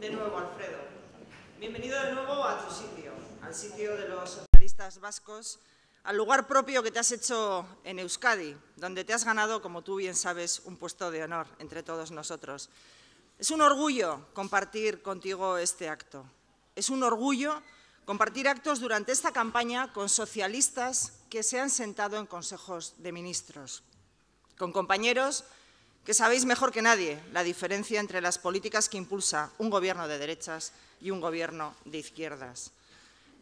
de nuevo, Alfredo. Bienvenido de nuevo a tu sitio, al sitio de los socialistas vascos, al lugar propio que te has hecho en Euskadi, donde te has ganado, como tú bien sabes, un puesto de honor entre todos nosotros. Es un orgullo compartir contigo este acto. Es un orgullo compartir actos durante esta campaña con socialistas que se han sentado en consejos de ministros, con compañeros que sabéis mejor que nadie la diferencia entre las políticas que impulsa un gobierno de derechas y un gobierno de izquierdas.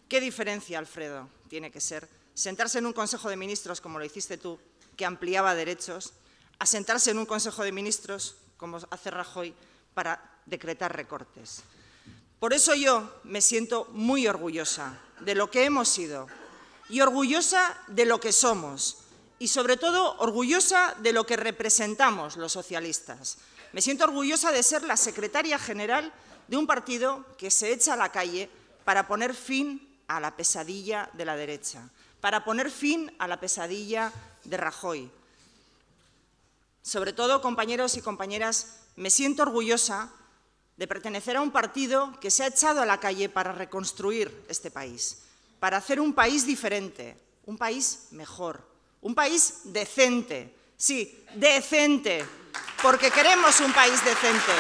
¿Qué diferencia, Alfredo, tiene que ser sentarse en un Consejo de Ministros como lo hiciste tú, que ampliaba derechos, a sentarse en un Consejo de Ministros como hace Rajoy para decretar recortes? Por eso yo me siento muy orgullosa de lo que hemos sido y orgullosa de lo que somos, y sobre todo orgullosa de lo que representamos los socialistas. Me siento orgullosa de ser la secretaria general de un partido que se echa a la calle para poner fin a la pesadilla de la derecha, para poner fin a la pesadilla de Rajoy. Sobre todo, compañeros y compañeras, me siento orgullosa de pertenecer a un partido que se ha echado a la calle para reconstruir este país, para hacer un país diferente, un país mejor, un país decente, sí, decente, porque queremos un país decente.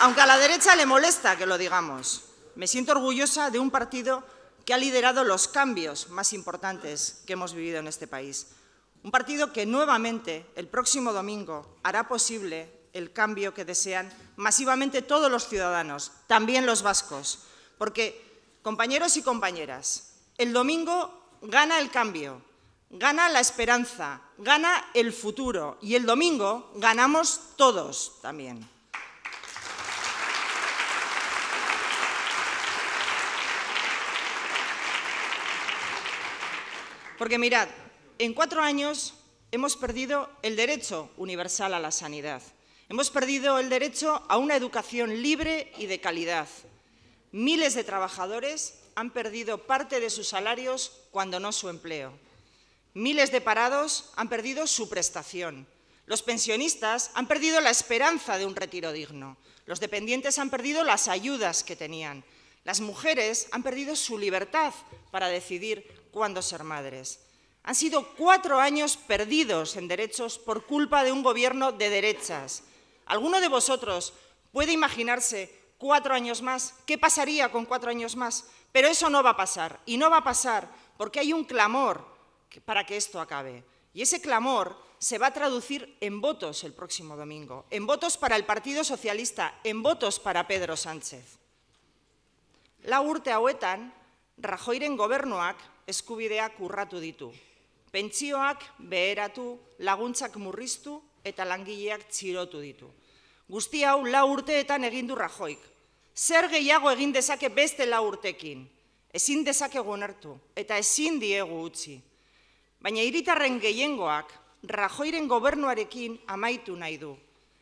Aunque a la derecha le molesta que lo digamos, me siento orgullosa de un partido que ha liderado los cambios más importantes que hemos vivido en este país. Un partido que nuevamente, el próximo domingo, hará posible el cambio que desean masivamente todos los ciudadanos, también los vascos. Porque, compañeros y compañeras, el domingo gana el cambio, gana la esperanza, gana el futuro y el domingo ganamos todos también. Porque mirad, en cuatro años hemos perdido el derecho universal a la sanidad. Hemos perdido el derecho a una educación libre y de calidad. Miles de trabajadores han perdido parte de sus salarios cuando no su empleo. Miles de parados han perdido su prestación. Los pensionistas han perdido la esperanza de un retiro digno. Los dependientes han perdido las ayudas que tenían. Las mujeres han perdido su libertad para decidir cuándo ser madres. Han sido cuatro años perdidos en derechos por culpa de un gobierno de derechas. ¿Alguno de vosotros puede imaginarse cuatro años más, ¿qué pasaría con cuatro años más? Pero eso no va a pasar, y no va a pasar porque hay un clamor para que esto acabe. Y ese clamor se va a traducir en votos el próximo domingo, en votos para el Partido Socialista, en votos para Pedro Sánchez. La urte hauetan, Rajoyren gobernuak eskubidea kurratu ditu. Pentsioak beheratu, laguntzak murriztu eta langileak txirotu ditu. guzti hau la urteetan egin du rajoik. Zer gehiago egin dezake beste la urtekin. Ezin dezake gonertu eta ezin diegu utzi. Baina hiritarren gehiengoak rajoiren gobernuarekin amaitu nahi du.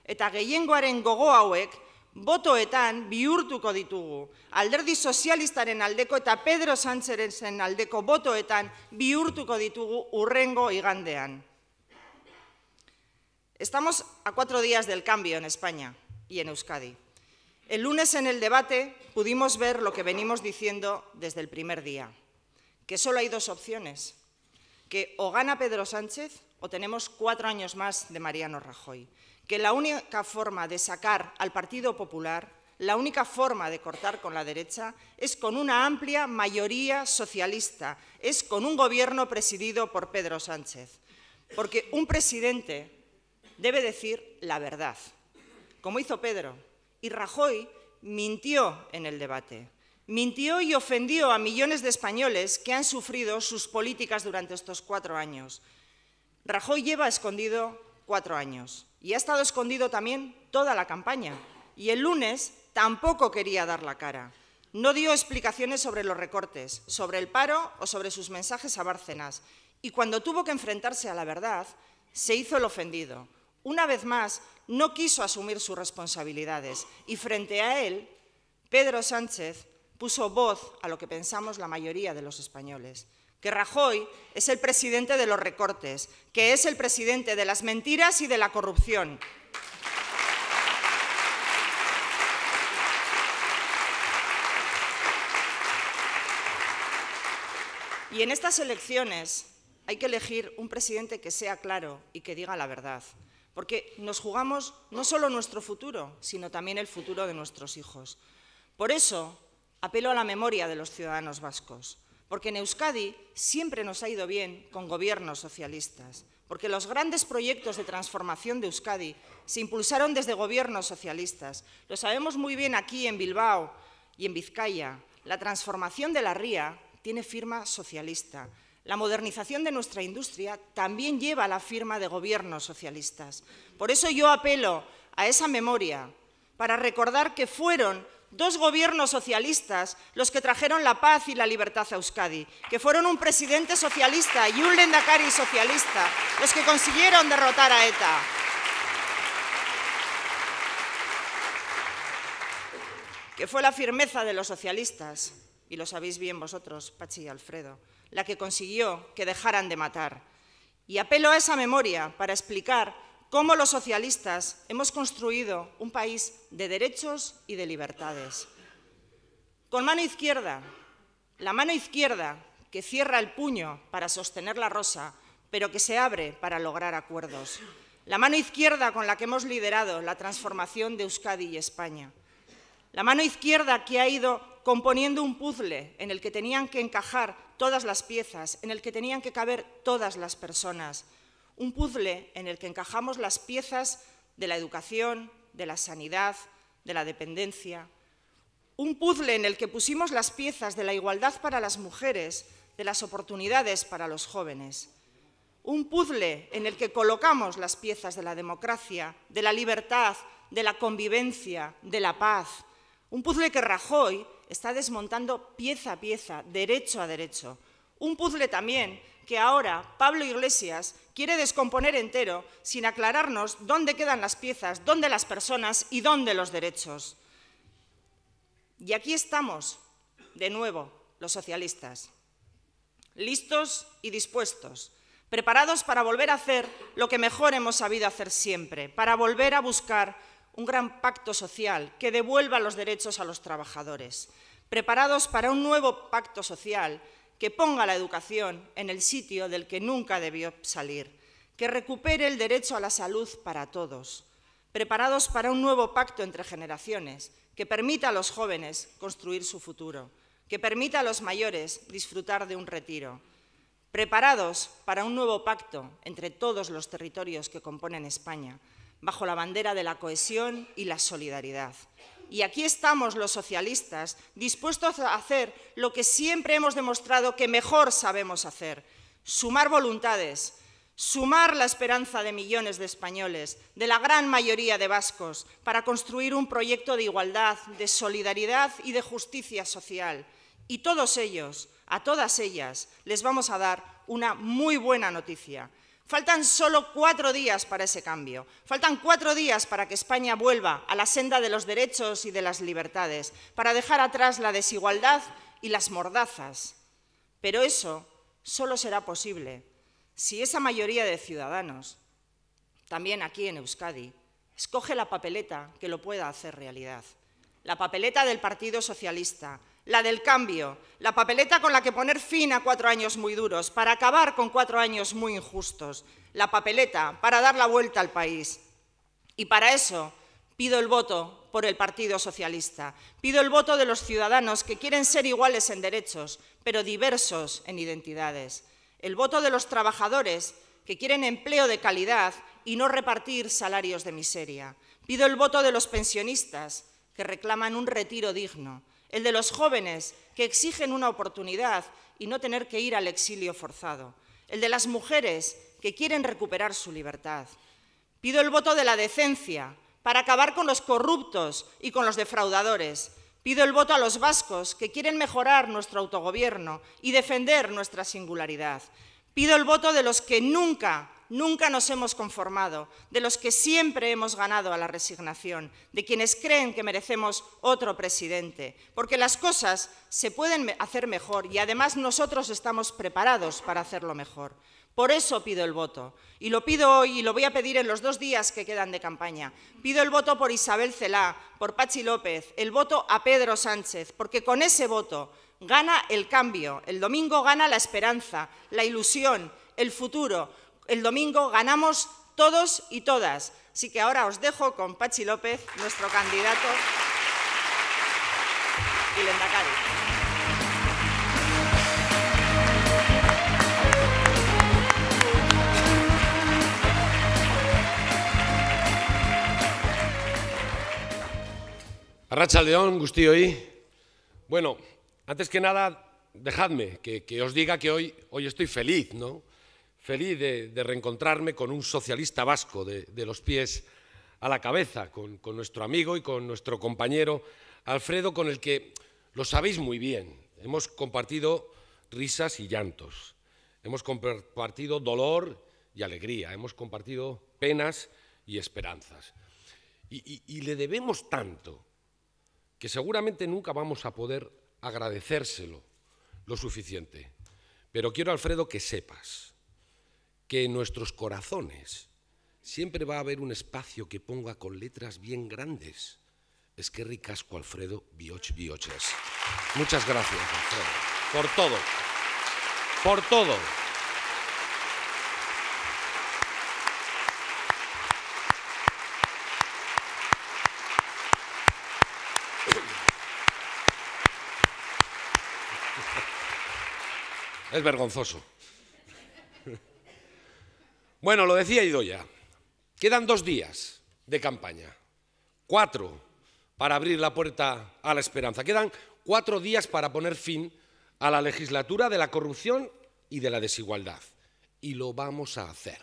Eta gehiengoaren gogo hauek botoetan bihurtuko ditugu. Alderdi sozialistaren aldeko eta Pedro Sánchezen aldeko botoetan bihurtuko ditugu urrengo igandean. Estamos a cuatro días del cambio en España y en Euskadi. El lunes en el debate pudimos ver lo que venimos diciendo desde el primer día, que solo hay dos opciones, que o gana Pedro Sánchez o tenemos cuatro años más de Mariano Rajoy, que la única forma de sacar al Partido Popular, la única forma de cortar con la derecha es con una amplia mayoría socialista, es con un gobierno presidido por Pedro Sánchez, porque un presidente debe decir la verdad, como hizo Pedro. Y Rajoy mintió en el debate. Mintió y ofendió a millones de españoles que han sufrido sus políticas durante estos cuatro años. Rajoy lleva escondido cuatro años y ha estado escondido también toda la campaña. Y el lunes tampoco quería dar la cara. No dio explicaciones sobre los recortes, sobre el paro o sobre sus mensajes a Bárcenas. Y cuando tuvo que enfrentarse a la verdad, se hizo el ofendido, una vez más, no quiso asumir sus responsabilidades y frente a él, Pedro Sánchez puso voz a lo que pensamos la mayoría de los españoles, que Rajoy es el presidente de los recortes, que es el presidente de las mentiras y de la corrupción. Y en estas elecciones hay que elegir un presidente que sea claro y que diga la verdad, porque nos jugamos no solo nuestro futuro, sino también el futuro de nuestros hijos. Por eso apelo a la memoria de los ciudadanos vascos, porque en Euskadi siempre nos ha ido bien con gobiernos socialistas, porque los grandes proyectos de transformación de Euskadi se impulsaron desde gobiernos socialistas. Lo sabemos muy bien aquí en Bilbao y en Vizcaya. La transformación de la ría tiene firma socialista. La modernización de nuestra industria también lleva a la firma de gobiernos socialistas. Por eso yo apelo a esa memoria para recordar que fueron dos gobiernos socialistas los que trajeron la paz y la libertad a Euskadi, que fueron un presidente socialista y un lendakari socialista los que consiguieron derrotar a ETA. Que fue la firmeza de los socialistas y lo sabéis bien vosotros, Pachi y Alfredo, la que consiguió que dejaran de matar. Y apelo a esa memoria para explicar cómo los socialistas hemos construido un país de derechos y de libertades. Con mano izquierda, la mano izquierda que cierra el puño para sostener la rosa, pero que se abre para lograr acuerdos. La mano izquierda con la que hemos liderado la transformación de Euskadi y España. La mano izquierda que ha ido componiendo un puzzle en el que tenían que encajar todas las piezas, en el que tenían que caber todas las personas. Un puzzle en el que encajamos las piezas de la educación, de la sanidad, de la dependencia. Un puzzle en el que pusimos las piezas de la igualdad para las mujeres, de las oportunidades para los jóvenes. Un puzzle en el que colocamos las piezas de la democracia, de la libertad, de la convivencia, de la paz. Un puzzle que Rajoy está desmontando pieza a pieza, derecho a derecho. Un puzzle también que ahora Pablo Iglesias quiere descomponer entero sin aclararnos dónde quedan las piezas, dónde las personas y dónde los derechos. Y aquí estamos, de nuevo, los socialistas, listos y dispuestos, preparados para volver a hacer lo que mejor hemos sabido hacer siempre, para volver a buscar un gran pacto social que devuelva los derechos a los trabajadores, preparados para un nuevo pacto social que ponga la educación en el sitio del que nunca debió salir, que recupere el derecho a la salud para todos, preparados para un nuevo pacto entre generaciones que permita a los jóvenes construir su futuro, que permita a los mayores disfrutar de un retiro, preparados para un nuevo pacto entre todos los territorios que componen España, bajo la bandera de la cohesión y la solidaridad. Y aquí estamos los socialistas, dispuestos a hacer lo que siempre hemos demostrado que mejor sabemos hacer, sumar voluntades, sumar la esperanza de millones de españoles, de la gran mayoría de vascos, para construir un proyecto de igualdad, de solidaridad y de justicia social. Y todos ellos, a todas ellas, les vamos a dar una muy buena noticia. Faltan solo cuatro días para ese cambio. Faltan cuatro días para que España vuelva a la senda de los derechos y de las libertades, para dejar atrás la desigualdad y las mordazas. Pero eso solo será posible si esa mayoría de ciudadanos, también aquí en Euskadi, escoge la papeleta que lo pueda hacer realidad. La papeleta del Partido Socialista, la del cambio, la papeleta con la que poner fin a cuatro años muy duros, para acabar con cuatro años muy injustos, la papeleta para dar la vuelta al país. Y para eso pido el voto por el Partido Socialista, pido el voto de los ciudadanos que quieren ser iguales en derechos, pero diversos en identidades, el voto de los trabajadores que quieren empleo de calidad y no repartir salarios de miseria. Pido el voto de los pensionistas que reclaman un retiro digno, el de los jóvenes que exigen una oportunidad y no tener que ir al exilio forzado, el de las mujeres que quieren recuperar su libertad. Pido el voto de la decencia para acabar con los corruptos y con los defraudadores. Pido el voto a los vascos que quieren mejorar nuestro autogobierno y defender nuestra singularidad. Pido el voto de los que nunca nunca nos hemos conformado, de los que siempre hemos ganado a la resignación, de quienes creen que merecemos otro presidente, porque las cosas se pueden hacer mejor y además nosotros estamos preparados para hacerlo mejor. Por eso pido el voto, y lo pido hoy y lo voy a pedir en los dos días que quedan de campaña. Pido el voto por Isabel Celá, por Pachi López, el voto a Pedro Sánchez, porque con ese voto gana el cambio, el domingo gana la esperanza, la ilusión, el futuro, el domingo ganamos todos y todas. Así que ahora os dejo con Pachi López, nuestro candidato y Lendakari. Arracha León, y Bueno, antes que nada, dejadme que, os diga que hoy, hoy estoy feliz, ¿no? feliz de, reencontrarme con un socialista vasco de, los pies a la cabeza, con, nuestro amigo y con nuestro compañero Alfredo, con el que lo sabéis muy bien. Hemos compartido risas y llantos, hemos compartido dolor y alegría, hemos compartido penas y esperanzas. y, le debemos tanto que seguramente nunca vamos a poder agradecérselo lo suficiente. Pero quiero, Alfredo, que sepas que en nuestros corazones siempre va a haber un espacio que ponga con letras bien grandes. Es que ricasco, Alfredo Bioch Bioches. Muchas gracias, Alfredo, por todo, por todo. Es vergonzoso. Bueno, lo decía Idoya, quedan dos días de campaña, cuatro para abrir la puerta a la esperanza, quedan cuatro días para poner fin a la legislatura de la corrupción y de la desigualdad. Y lo vamos a hacer.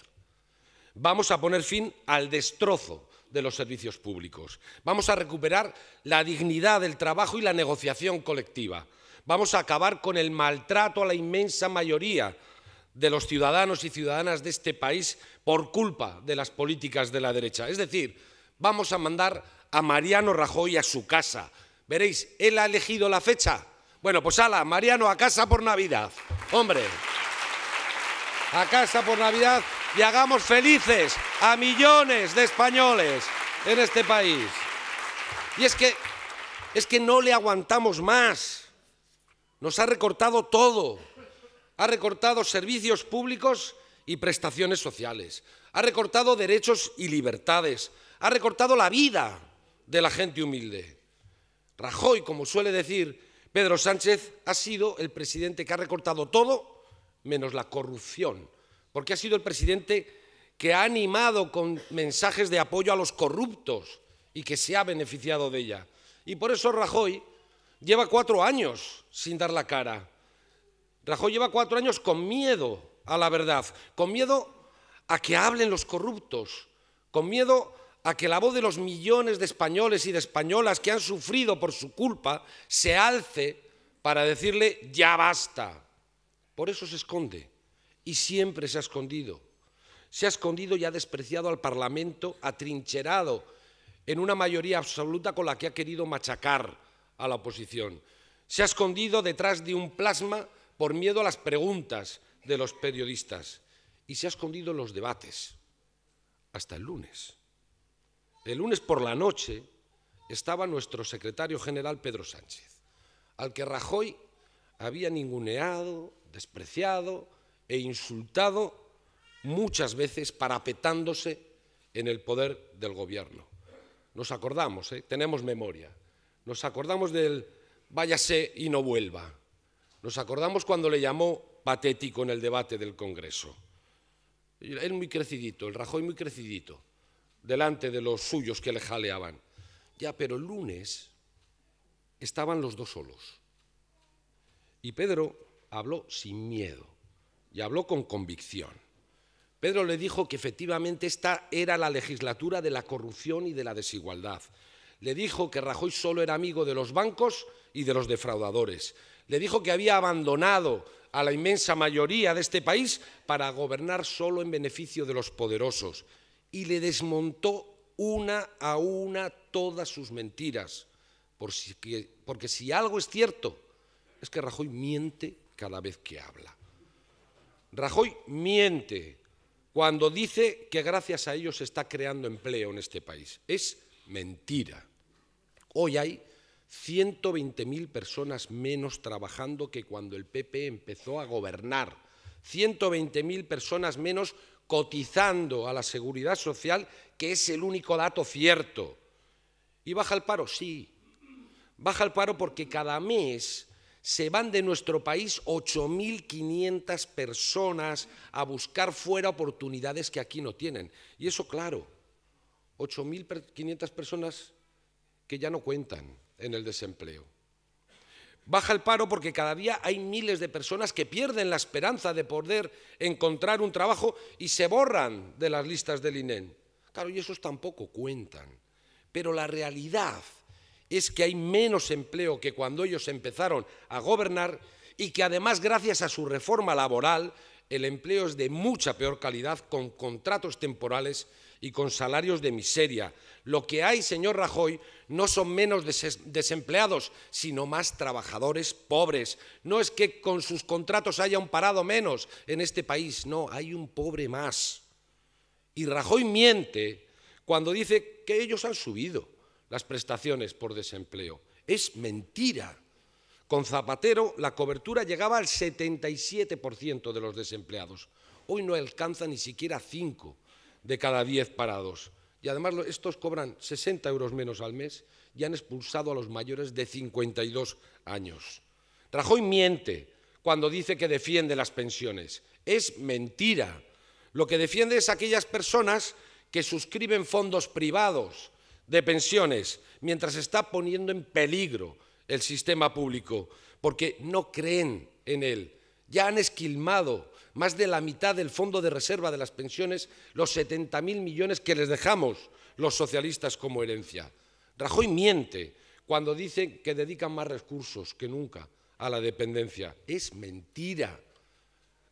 Vamos a poner fin al destrozo de los servicios públicos. Vamos a recuperar la dignidad del trabajo y la negociación colectiva. Vamos a acabar con el maltrato a la inmensa mayoría de los ciudadanos y ciudadanas de este país por culpa de las políticas de la derecha. Es decir, vamos a mandar a Mariano Rajoy a su casa. Veréis, él ha elegido la fecha. Bueno, pues ala, Mariano a casa por Navidad. Hombre, a casa por Navidad y hagamos felices a millones de españoles en este país. Y es que, es que no le aguantamos más. Nos ha recortado todo ha recortado servicios públicos y prestaciones sociales, ha recortado derechos y libertades, ha recortado la vida de la gente humilde. Rajoy, como suele decir Pedro Sánchez, ha sido el presidente que ha recortado todo menos la corrupción, porque ha sido el presidente que ha animado con mensajes de apoyo a los corruptos y que se ha beneficiado de ella. Y por eso Rajoy lleva cuatro años sin dar la cara Rajoy lleva cuatro años con miedo a la verdad, con miedo a que hablen los corruptos, con miedo a que la voz de los millones de españoles y de españolas que han sufrido por su culpa se alce para decirle ya basta. Por eso se esconde y siempre se ha escondido. Se ha escondido y ha despreciado al Parlamento, atrincherado en una mayoría absoluta con la que ha querido machacar a la oposición. Se ha escondido detrás de un plasma por miedo a las preguntas de los periodistas y se ha escondido en los debates hasta el lunes. El lunes por la noche estaba nuestro secretario general Pedro Sánchez, al que Rajoy había ninguneado, despreciado e insultado muchas veces parapetándose en el poder del gobierno. Nos acordamos, ¿eh? tenemos memoria, nos acordamos del váyase y no vuelva, nos acordamos cuando le llamó patético en el debate del Congreso. Él muy crecidito, el Rajoy muy crecidito, delante de los suyos que le jaleaban. Ya, pero el lunes estaban los dos solos. Y Pedro habló sin miedo y habló con convicción. Pedro le dijo que efectivamente esta era la legislatura de la corrupción y de la desigualdad. Le dijo que Rajoy solo era amigo de los bancos y de los defraudadores, le dijo que había abandonado a la inmensa mayoría de este país para gobernar solo en beneficio de los poderosos y le desmontó una a una todas sus mentiras, porque si algo es cierto es que Rajoy miente cada vez que habla. Rajoy miente cuando dice que gracias a ellos se está creando empleo en este país. Es mentira. Hoy hay 120.000 personas menos trabajando que cuando el PP empezó a gobernar, 120.000 personas menos cotizando a la seguridad social, que es el único dato cierto. ¿Y baja el paro? Sí. Baja el paro porque cada mes se van de nuestro país 8.500 personas a buscar fuera oportunidades que aquí no tienen. Y eso, claro, 8.500 personas que ya no cuentan en el desempleo. Baja el paro porque cada día hay miles de personas que pierden la esperanza de poder encontrar un trabajo y se borran de las listas del INEN. E claro, y esos tampoco cuentan. Pero la realidad es que hay menos empleo que cuando ellos empezaron a gobernar y que además gracias a su reforma laboral el empleo es de mucha peor calidad con contratos temporales y con salarios de miseria. Lo que hay, señor Rajoy, no son menos desempleados, sino más trabajadores pobres. No es que con sus contratos haya un parado menos en este país, no, hay un pobre más. Y Rajoy miente cuando dice que ellos han subido las prestaciones por desempleo. Es mentira. Con Zapatero la cobertura llegaba al 77% de los desempleados. Hoy no alcanza ni siquiera 5 de cada 10 parados. Y además estos cobran 60 euros menos al mes y han expulsado a los mayores de 52 años. Rajoy miente cuando dice que defiende las pensiones. Es mentira. Lo que defiende es aquellas personas que suscriben fondos privados de pensiones mientras está poniendo en peligro el sistema público, porque no creen en él. Ya han esquilmado más de la mitad del fondo de reserva de las pensiones, los 70.000 millones que les dejamos los socialistas como herencia. Rajoy miente cuando dice que dedican más recursos que nunca a la dependencia. Es mentira.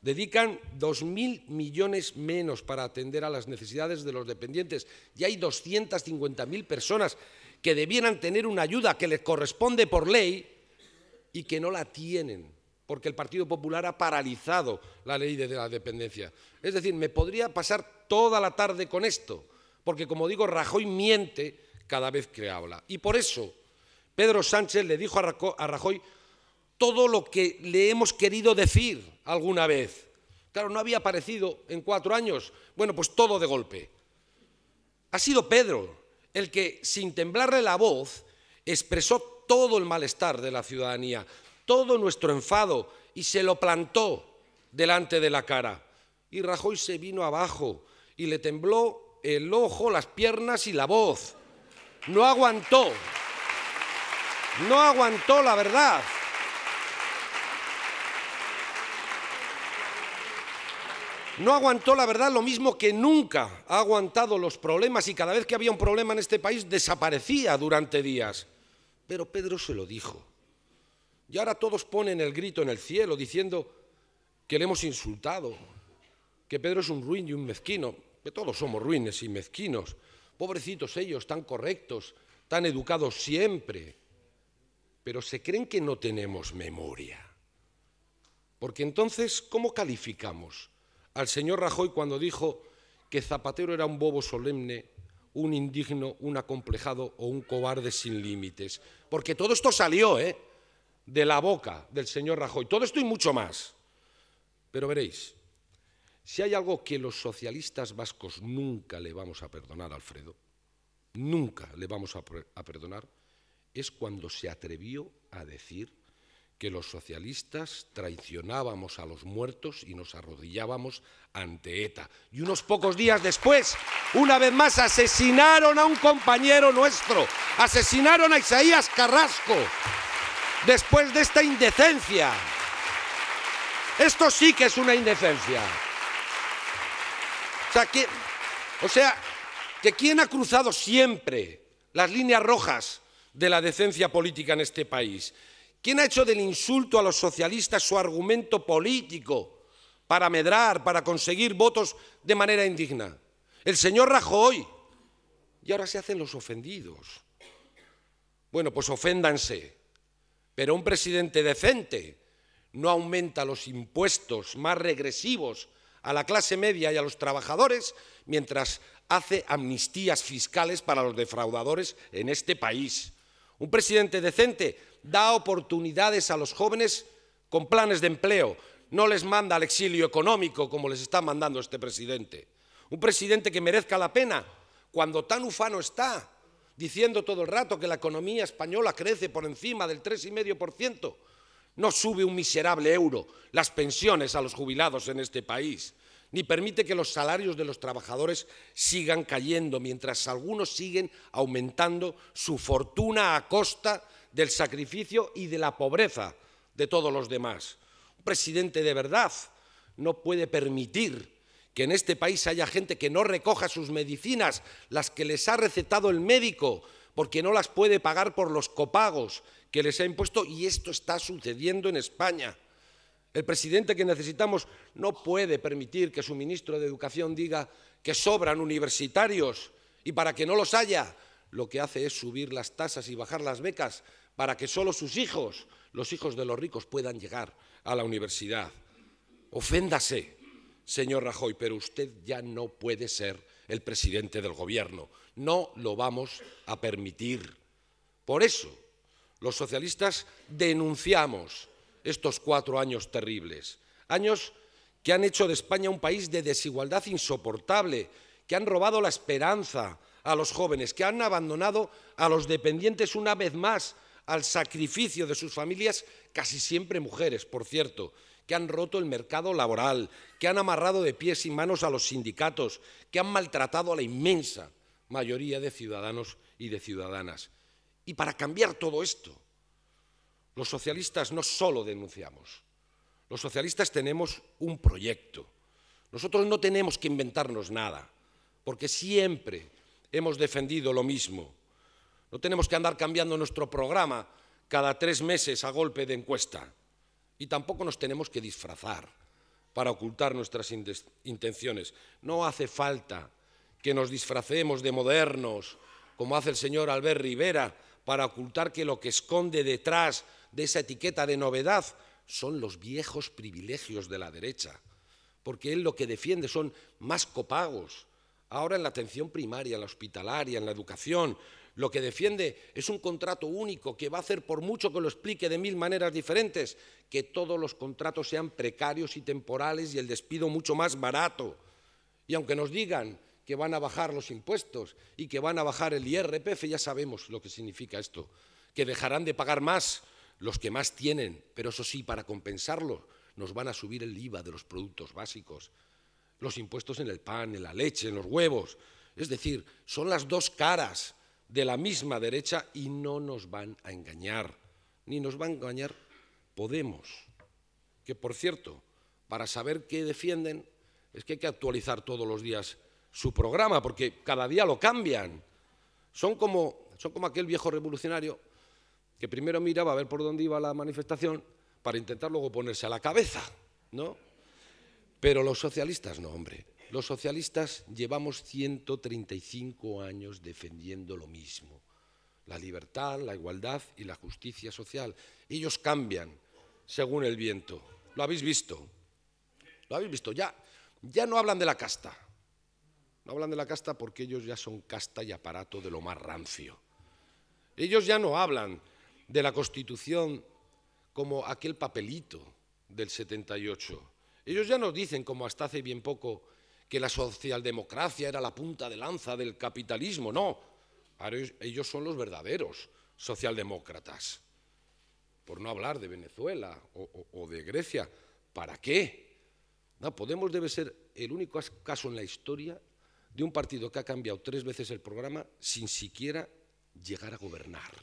Dedican 2.000 millones menos para atender a las necesidades de los dependientes y hay 250.000 personas que debieran tener una ayuda que les corresponde por ley y que no la tienen porque el Partido Popular ha paralizado la ley de la dependencia. Es decir, me podría pasar toda la tarde con esto, porque como digo, Rajoy miente cada vez que habla. Y por eso Pedro Sánchez le dijo a Rajoy todo lo que le hemos querido decir alguna vez. Claro, no había aparecido en cuatro años. Bueno, pues todo de golpe. Ha sido Pedro el que, sin temblarle la voz, expresó todo el malestar de la ciudadanía, todo nuestro enfado y se lo plantó delante de la cara. Y Rajoy se vino abajo y le tembló el ojo, las piernas y la voz. No aguantó. No aguantó la verdad. No aguantó la verdad lo mismo que nunca ha aguantado los problemas y cada vez que había un problema en este país desaparecía durante días. Pero Pedro se lo dijo. Y ahora todos ponen el grito en el cielo diciendo que le hemos insultado, que Pedro es un ruin y un mezquino, que todos somos ruines y mezquinos, pobrecitos ellos, tan correctos, tan educados siempre, pero se creen que no tenemos memoria. Porque entonces, ¿cómo calificamos al señor Rajoy cuando dijo que Zapatero era un bobo solemne, un indigno, un acomplejado o un cobarde sin límites? Porque todo esto salió, ¿eh? de la boca del señor Rajoy. Todo esto y mucho más. Pero veréis, si hay algo que los socialistas vascos nunca le vamos a perdonar, Alfredo, nunca le vamos a, perdonar, es cuando se atrevió a decir que los socialistas traicionábamos a los muertos y nos arrodillábamos ante ETA. Y unos pocos días después, una vez más, asesinaron a un compañero nuestro, asesinaron a Isaías Carrasco después de esta indecencia. Esto sí que es una indecencia. O sea, que, o sea, que ha cruzado siempre las líneas rojas de la decencia política en este país, ¿Quién ha hecho del insulto a los socialistas su argumento político para medrar, para conseguir votos de manera indigna? El señor Rajoy. Y ahora se hacen los ofendidos. Bueno, pues oféndanse. Pero un presidente decente no aumenta los impuestos más regresivos a la clase media y a los trabajadores mientras hace amnistías fiscales para los defraudadores en este país. Un presidente decente da oportunidades a los jóvenes con planes de empleo, no les manda al exilio económico como les está mandando este presidente. Un presidente que merezca la pena cuando tan ufano está diciendo todo el rato que la economía española crece por encima del 3,5%, no sube un miserable euro las pensiones a los jubilados en este país, ni permite que los salarios de los trabajadores sigan cayendo, mientras algunos siguen aumentando su fortuna a costa del sacrificio y de la pobreza de todos los demás. Un presidente de verdad no puede permitir que en este país haya gente que no recoja sus medicinas, las que les ha recetado el médico, porque no las puede pagar por los copagos que les ha impuesto, y esto está sucediendo en España. El presidente que necesitamos no puede permitir que su ministro de Educación diga que sobran universitarios y para que no los haya, lo que hace es subir las tasas y bajar las becas para que solo sus hijos, los hijos de los ricos, puedan llegar a la universidad. Oféndase, señor Rajoy, pero usted ya no puede ser el presidente del gobierno. No lo vamos a permitir. Por eso, los socialistas denunciamos estos cuatro años terribles, años que han hecho de España un país de desigualdad insoportable, que han robado la esperanza a los jóvenes, que han abandonado a los dependientes una vez más al sacrificio de sus familias, casi siempre mujeres, por cierto, que han roto el mercado laboral, que han amarrado de pies y manos a los sindicatos, que han maltratado a la inmensa mayoría de ciudadanos y de ciudadanas. Y para cambiar todo esto, los socialistas no solo denunciamos, los socialistas tenemos un proyecto. Nosotros no tenemos que inventarnos nada, porque siempre hemos defendido lo mismo. No tenemos que andar cambiando nuestro programa cada tres meses a golpe de encuesta. Y tampoco nos tenemos que disfrazar para ocultar nuestras intenciones. No hace falta que nos disfracemos de modernos, como hace el señor Albert Rivera, para ocultar que lo que esconde detrás de esa etiqueta de novedad son los viejos privilegios de la derecha, porque él lo que defiende son más copagos. Ahora en la atención primaria, en la hospitalaria, en la educación, lo que defiende es un contrato único que va a hacer, por mucho que lo explique de mil maneras diferentes, que todos los contratos sean precarios y temporales y el despido mucho más barato. Y aunque nos digan que van a bajar los impuestos y que van a bajar el IRPF, ya sabemos lo que significa esto, que dejarán de pagar más los que más tienen, pero eso sí, para compensarlo, nos van a subir el IVA de los productos básicos, los impuestos en el pan, en la leche, en los huevos. Es decir, son las dos caras de la misma derecha y no nos van a engañar, ni nos va a engañar Podemos, que por cierto, para saber qué defienden es que hay que actualizar todos los días su programa, porque cada día lo cambian. Son como, son como aquel viejo revolucionario que primero miraba a ver por dónde iba la manifestación para intentar luego ponerse a la cabeza, ¿no? Pero los socialistas no, hombre. Los socialistas llevamos 135 años defendiendo lo mismo, la libertad, la igualdad y la justicia social. Ellos cambian según el viento. Lo habéis visto. Lo habéis visto. Ya, ya no hablan de la casta. No hablan de la casta porque ellos ya son casta y aparato de lo más rancio. Ellos ya no hablan de la Constitución como aquel papelito del 78. Ellos ya nos dicen, como hasta hace bien poco, que la socialdemocracia era la punta de lanza del capitalismo. No, ellos son los verdaderos socialdemócratas. Por no hablar de Venezuela o, de Grecia. ¿Para qué? No, Podemos debe ser el único caso en la historia de un partido que ha cambiado tres veces el programa sin siquiera llegar a gobernar.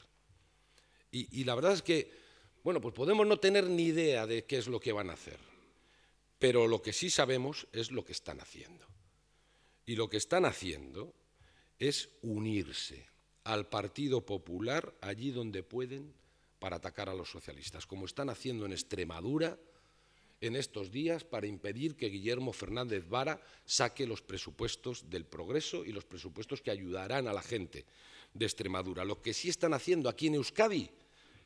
y, la verdad es que, bueno, pues podemos no tener ni idea de qué es lo que van a hacer. Pero lo que sí sabemos es lo que están haciendo. Y lo que están haciendo es unirse al Partido Popular allí donde pueden para atacar a los socialistas, como están haciendo en Extremadura en estos días para impedir que Guillermo Fernández Vara saque los presupuestos del progreso y los presupuestos que ayudarán a la gente de Extremadura. Lo que sí están haciendo aquí en Euskadi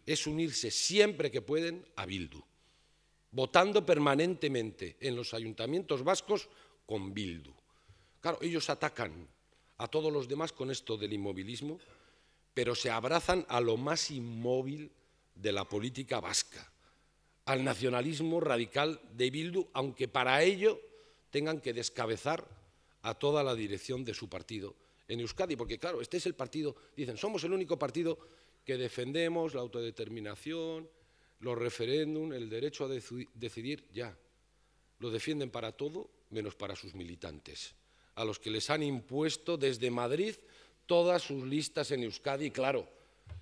es unirse siempre que pueden a Bildu votando permanentemente en los ayuntamientos vascos con Bildu. Claro, ellos atacan a todos los demás con esto del inmovilismo, pero se abrazan a lo más inmóvil de la política vasca, al nacionalismo radical de Bildu, aunque para ello tengan que descabezar a toda la dirección de su partido en Euskadi, porque claro, este es el partido, dicen, somos el único partido que defendemos la autodeterminación, los referéndums, el derecho a decidir, ya. Lo defienden para todo menos para sus militantes, a los que les han impuesto desde Madrid todas sus listas en Euskadi, claro.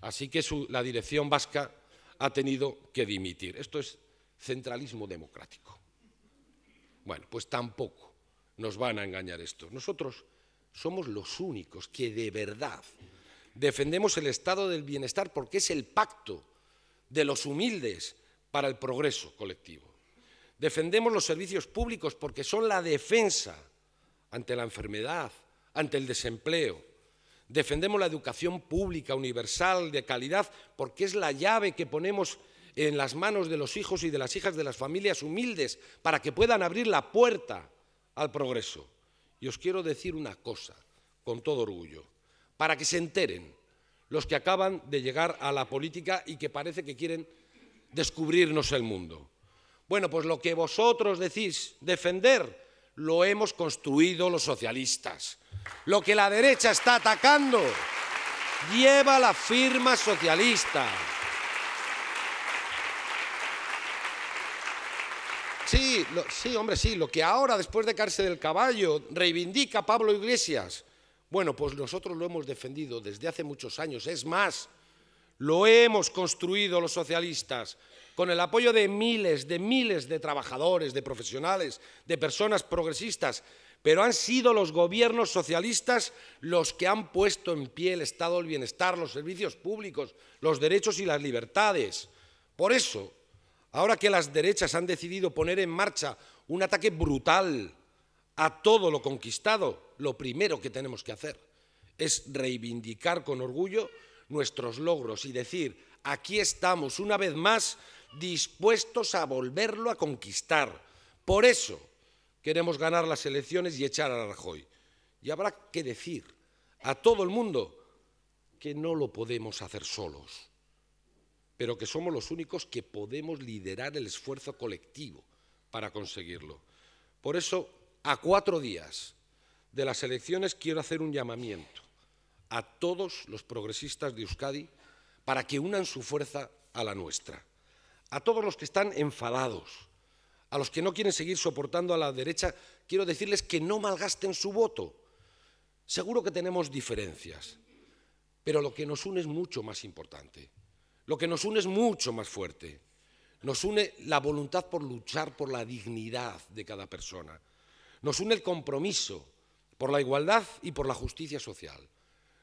Así que la dirección vasca ha tenido que dimitir. Esto es centralismo democrático. Bueno, pues tampoco nos van a engañar esto. Nosotros somos los únicos que de verdad defendemos el estado del bienestar porque es el pacto de los humildes para el progreso colectivo. Defendemos los servicios públicos porque son la defensa ante la enfermedad, ante el desempleo. Defendemos la educación pública, universal, de calidad, porque es la llave que ponemos en las manos de los hijos y de las hijas de las familias humildes para que puedan abrir la puerta al progreso. Y os quiero decir una cosa, con todo orgullo, para que se enteren los que acaban de llegar a la política y que parece que quieren descubrirnos el mundo. Bueno, pues lo que vosotros decís defender lo hemos construido los socialistas. Lo que la derecha está atacando lleva la firma socialista. Sí, sí, hombre, sí, lo que ahora, después de caerse del caballo, reivindica Pablo Iglesias, bueno, pues nosotros lo hemos defendido desde hace muchos años. Es más, lo hemos construido los socialistas con el apoyo de miles, de miles de trabajadores, de profesionales, de personas progresistas. Pero han sido los gobiernos socialistas los que han puesto en pie el estado del bienestar, los servicios públicos, los derechos y las libertades. Por eso, ahora que las derechas han decidido poner en marcha un ataque brutal a todo lo conquistado, lo primero que tenemos que hacer es reivindicar con orgullo nuestros logros y decir, aquí estamos una vez más dispuestos a volverlo a conquistar. Por eso queremos ganar las elecciones y echar a Rajoy. Y habrá que decir a todo el mundo que no lo podemos hacer solos, pero que somos los únicos que podemos liderar el esfuerzo colectivo para conseguirlo. Por eso a cuatro días de las elecciones quiero hacer un llamamiento a todos los progresistas de Euskadi para que unan su fuerza a la nuestra. A todos los que están enfadados, a los que no quieren seguir soportando a la derecha, quiero decirles que no malgasten su voto. Seguro que tenemos diferencias, pero lo que nos une es mucho más importante. Lo que nos une es mucho más fuerte. Nos une la voluntad por luchar por la dignidad de cada persona nos une el compromiso por la igualdad y por la justicia social.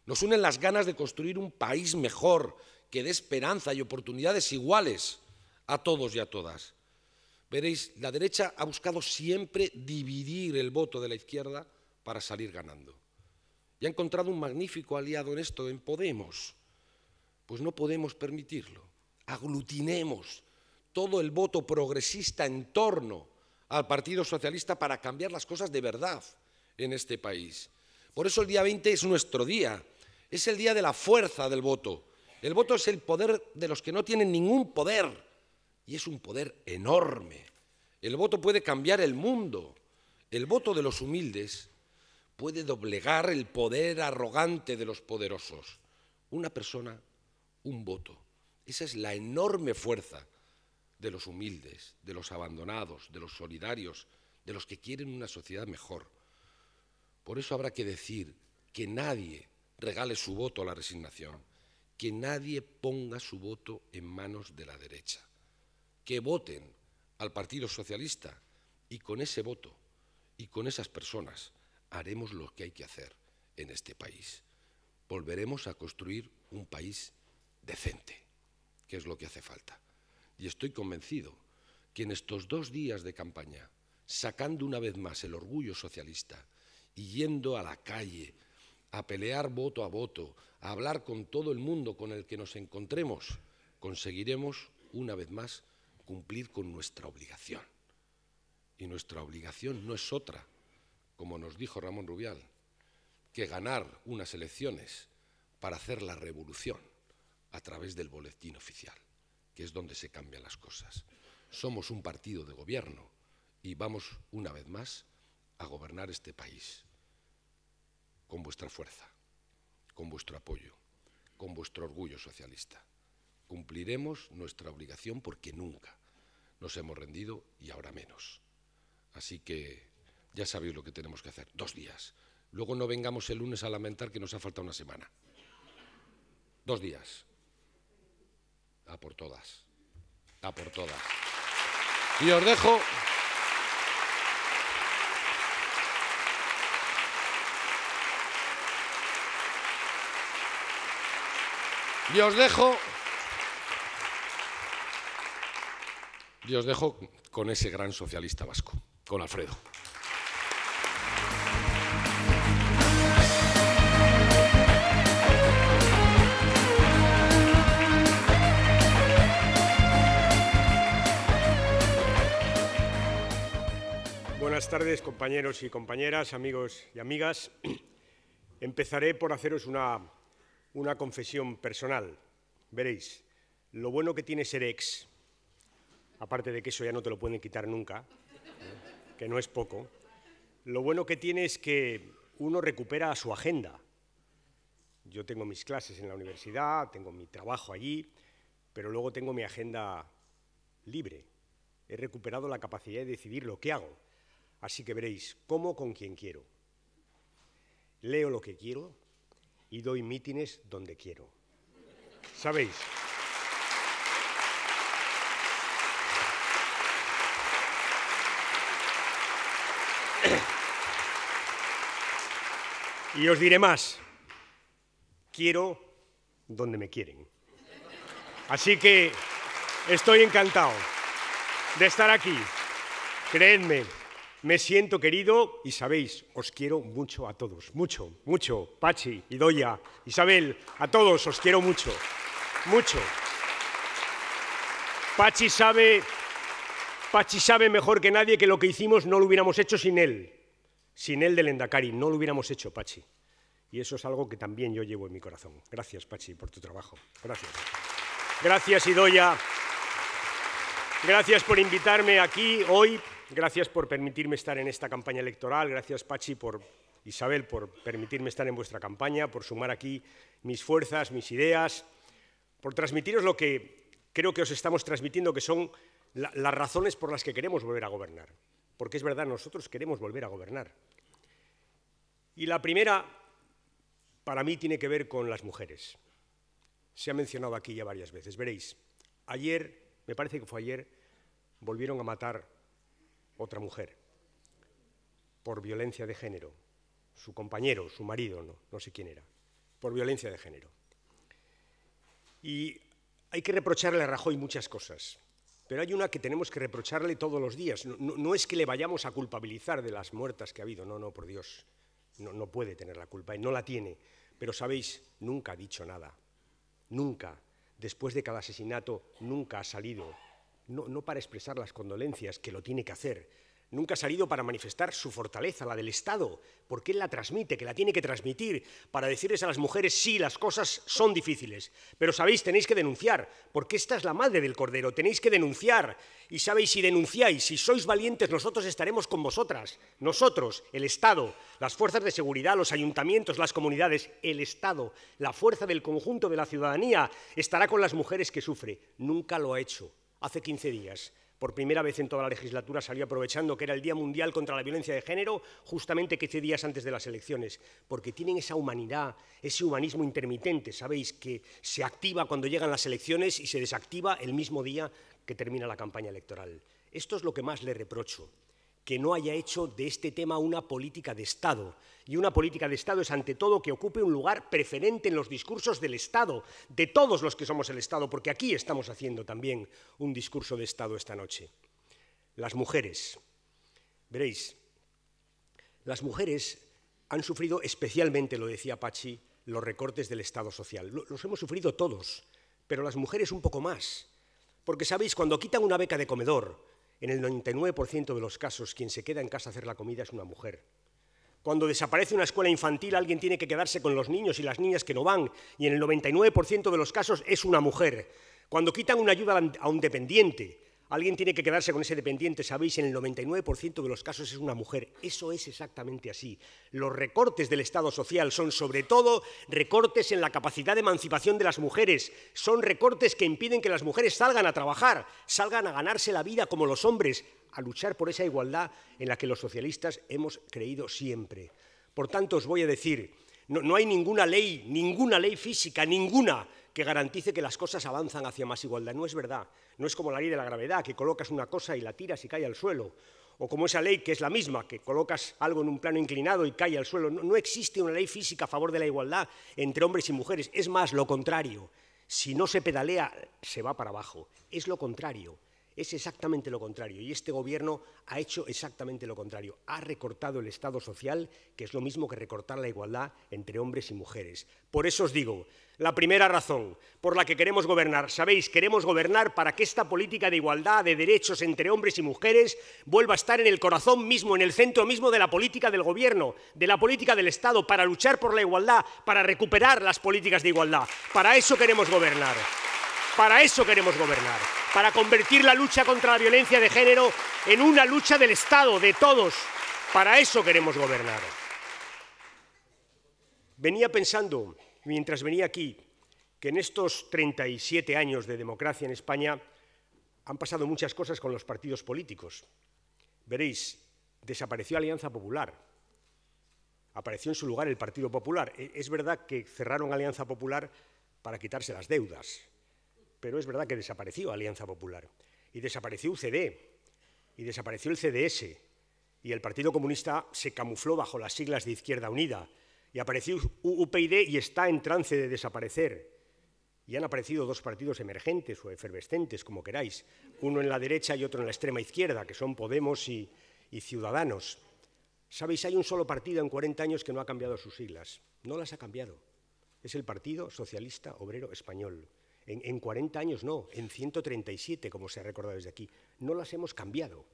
Nos unen las ganas de construir un país mejor, que dé esperanza y oportunidades iguales a todos y a todas. Veréis, la derecha ha buscado siempre dividir el voto de la izquierda para salir ganando. Y ha encontrado un magnífico aliado en esto, en Podemos. Pues no podemos permitirlo. Aglutinemos todo el voto progresista en torno al Partido Socialista para cambiar las cosas de verdad en este país. Por eso el día 20 es nuestro día, es el día de la fuerza del voto. El voto es el poder de los que no tienen ningún poder y es un poder enorme. El voto puede cambiar el mundo. El voto de los humildes puede doblegar el poder arrogante de los poderosos. Una persona, un voto. Esa es la enorme fuerza de los humildes, de los abandonados, de los solidarios, de los que quieren una sociedad mejor. Por eso habrá que decir que nadie regale su voto a la resignación, que nadie ponga su voto en manos de la derecha, que voten al Partido Socialista y con ese voto y con esas personas haremos lo que hay que hacer en este país. Volveremos a construir un país decente, que es lo que hace falta y estoy convencido que en estos dos días de campaña, sacando una vez más el orgullo socialista y yendo a la calle a pelear voto a voto, a hablar con todo el mundo con el que nos encontremos, conseguiremos una vez más cumplir con nuestra obligación. Y nuestra obligación no es otra, como nos dijo Ramón Rubial, que ganar unas elecciones para hacer la revolución a través del boletín oficial que es donde se cambian las cosas. Somos un partido de gobierno y vamos, una vez más, a gobernar este país con vuestra fuerza, con vuestro apoyo, con vuestro orgullo socialista. Cumpliremos nuestra obligación porque nunca nos hemos rendido y ahora menos. Así que ya sabéis lo que tenemos que hacer. Dos días. Luego no vengamos el lunes a lamentar que nos ha faltado una semana. Dos días. A por todas. A por todas. Y os dejo. Y os dejo. Y os dejo con ese gran socialista vasco, con Alfredo. Buenas tardes, compañeros y compañeras, amigos y amigas. Empezaré por haceros una, una confesión personal. Veréis, lo bueno que tiene ser ex, aparte de que eso ya no te lo pueden quitar nunca, ¿eh? que no es poco, lo bueno que tiene es que uno recupera su agenda. Yo tengo mis clases en la universidad, tengo mi trabajo allí, pero luego tengo mi agenda libre. He recuperado la capacidad de decidir lo que hago Así que veréis cómo con quien quiero. Leo lo que quiero y doy mítines donde quiero. ¿Sabéis? Y os diré más, quiero donde me quieren. Así que estoy encantado de estar aquí. Creedme, me siento querido y sabéis, os quiero mucho a todos, mucho, mucho. Pachi, Idoya, Isabel, a todos os quiero mucho, mucho. Pachi sabe, Pachi sabe mejor que nadie que lo que hicimos no lo hubiéramos hecho sin él, sin él del Endacari, no lo hubiéramos hecho, Pachi. Y eso es algo que también yo llevo en mi corazón. Gracias, Pachi, por tu trabajo. Gracias. Gracias, Idoya. Gracias por invitarme aquí hoy Gracias por permitirme estar en esta campaña electoral. Gracias, Pachi, por Isabel, por permitirme estar en vuestra campaña, por sumar aquí mis fuerzas, mis ideas, por transmitiros lo que creo que os estamos transmitiendo, que son las razones por las que queremos volver a gobernar. Porque es verdad, nosotros queremos volver a gobernar. Y la primera, para mí, tiene que ver con las mujeres. Se ha mencionado aquí ya varias veces. Veréis, ayer, me parece que fue ayer, volvieron a matar otra mujer por violencia de género. Su compañero, su marido, no, no sé quién era, por violencia de género. Y hay que reprocharle a Rajoy muchas cosas, pero hay una que tenemos que reprocharle todos los días. No, es que le vayamos a culpabilizar de las muertas que ha habido, no, no, por Dios, no, no puede tener la culpa y no la tiene. Pero sabéis, nunca ha dicho nada, nunca. Después de cada asesinato, nunca ha salido no, para expresar las condolencias, que lo tiene que hacer. Nunca ha salido para manifestar su fortaleza, la del Estado, porque él la transmite, que la tiene que transmitir, para decirles a las mujeres, sí, las cosas son difíciles, pero sabéis, tenéis que denunciar, porque esta es la madre del Cordero, tenéis que denunciar, y sabéis, si denunciáis, si sois valientes, nosotros estaremos con vosotras, nosotros, el Estado, las fuerzas de seguridad, los ayuntamientos, las comunidades, el Estado, la fuerza del conjunto de la ciudadanía, estará con las mujeres que sufre. Nunca lo ha hecho, hace 15 días. Por primera vez en toda la legislatura salió aprovechando que era el Día Mundial contra la Violencia de Género, justamente 15 días antes de las elecciones, porque tienen esa humanidad, ese humanismo intermitente, ¿sabéis? Que se activa cuando llegan las elecciones y se desactiva el mismo día que termina la campaña electoral. Esto es lo que más le reprocho que no haya hecho de este tema una política de Estado. Y una política de Estado es, ante todo, que ocupe un lugar preferente en los discursos del Estado, de todos los que somos el Estado, porque aquí estamos haciendo también un discurso de Estado esta noche. Las mujeres. Veréis, las mujeres han sufrido especialmente, lo decía Pachi, los recortes del Estado social. Los hemos sufrido todos, pero las mujeres un poco más. Porque, ¿sabéis? Cuando quitan una beca de comedor, en el 99% de los casos, quien se queda en casa a hacer la comida es una mujer. Cuando desaparece una escuela infantil, alguien tiene que quedarse con los niños y las niñas que no van, y en el 99% de los casos es una mujer. Cuando quitan una ayuda a un dependiente, Alguien tiene que quedarse con ese dependiente, sabéis, en el 99% de los casos es una mujer. Eso es exactamente así. Los recortes del Estado social son sobre todo recortes en la capacidad de emancipación de las mujeres. Son recortes que impiden que las mujeres salgan a trabajar, salgan a ganarse la vida como los hombres, a luchar por esa igualdad en la que los socialistas hemos creído siempre. Por tanto, os voy a decir, no, hay ninguna ley, ninguna ley física, ninguna que garantice que las cosas avanzan hacia más igualdad. No es verdad. No es como la ley de la gravedad, que colocas una cosa y la tiras y cae al suelo. O como esa ley que es la misma, que colocas algo en un plano inclinado y cae al suelo. No, existe una ley física a favor de la igualdad entre hombres y mujeres. Es más, lo contrario. Si no se pedalea, se va para abajo. Es lo contrario es exactamente lo contrario. Y este gobierno ha hecho exactamente lo contrario. Ha recortado el Estado social, que es lo mismo que recortar la igualdad entre hombres y mujeres. Por eso os digo, la primera razón por la que queremos gobernar, sabéis, queremos gobernar para que esta política de igualdad, de derechos entre hombres y mujeres, vuelva a estar en el corazón mismo, en el centro mismo de la política del gobierno, de la política del Estado, para luchar por la igualdad, para recuperar las políticas de igualdad. Para eso queremos gobernar. Para eso queremos gobernar, para convertir la lucha contra la violencia de género en una lucha del Estado, de todos. Para eso queremos gobernar. Venía pensando, mientras venía aquí, que en estos 37 años de democracia en España han pasado muchas cosas con los partidos políticos. Veréis, desapareció Alianza Popular, apareció en su lugar el Partido Popular. E, es verdad que cerraron Alianza Popular para quitarse las deudas, pero es verdad que desapareció Alianza Popular, y desapareció UCD, y desapareció el CDS, y el Partido Comunista se camufló bajo las siglas de Izquierda Unida, y apareció UPyD y está en trance de desaparecer. Y han aparecido dos partidos emergentes o efervescentes, como queráis, uno en la derecha y otro en la extrema izquierda, que son Podemos y, y Ciudadanos. Sabéis, hay un solo partido en 40 años que no ha cambiado sus siglas. No las ha cambiado. Es el Partido Socialista Obrero Español. En, 40 años no, en 137, como se ha recordado desde aquí. No las hemos cambiado,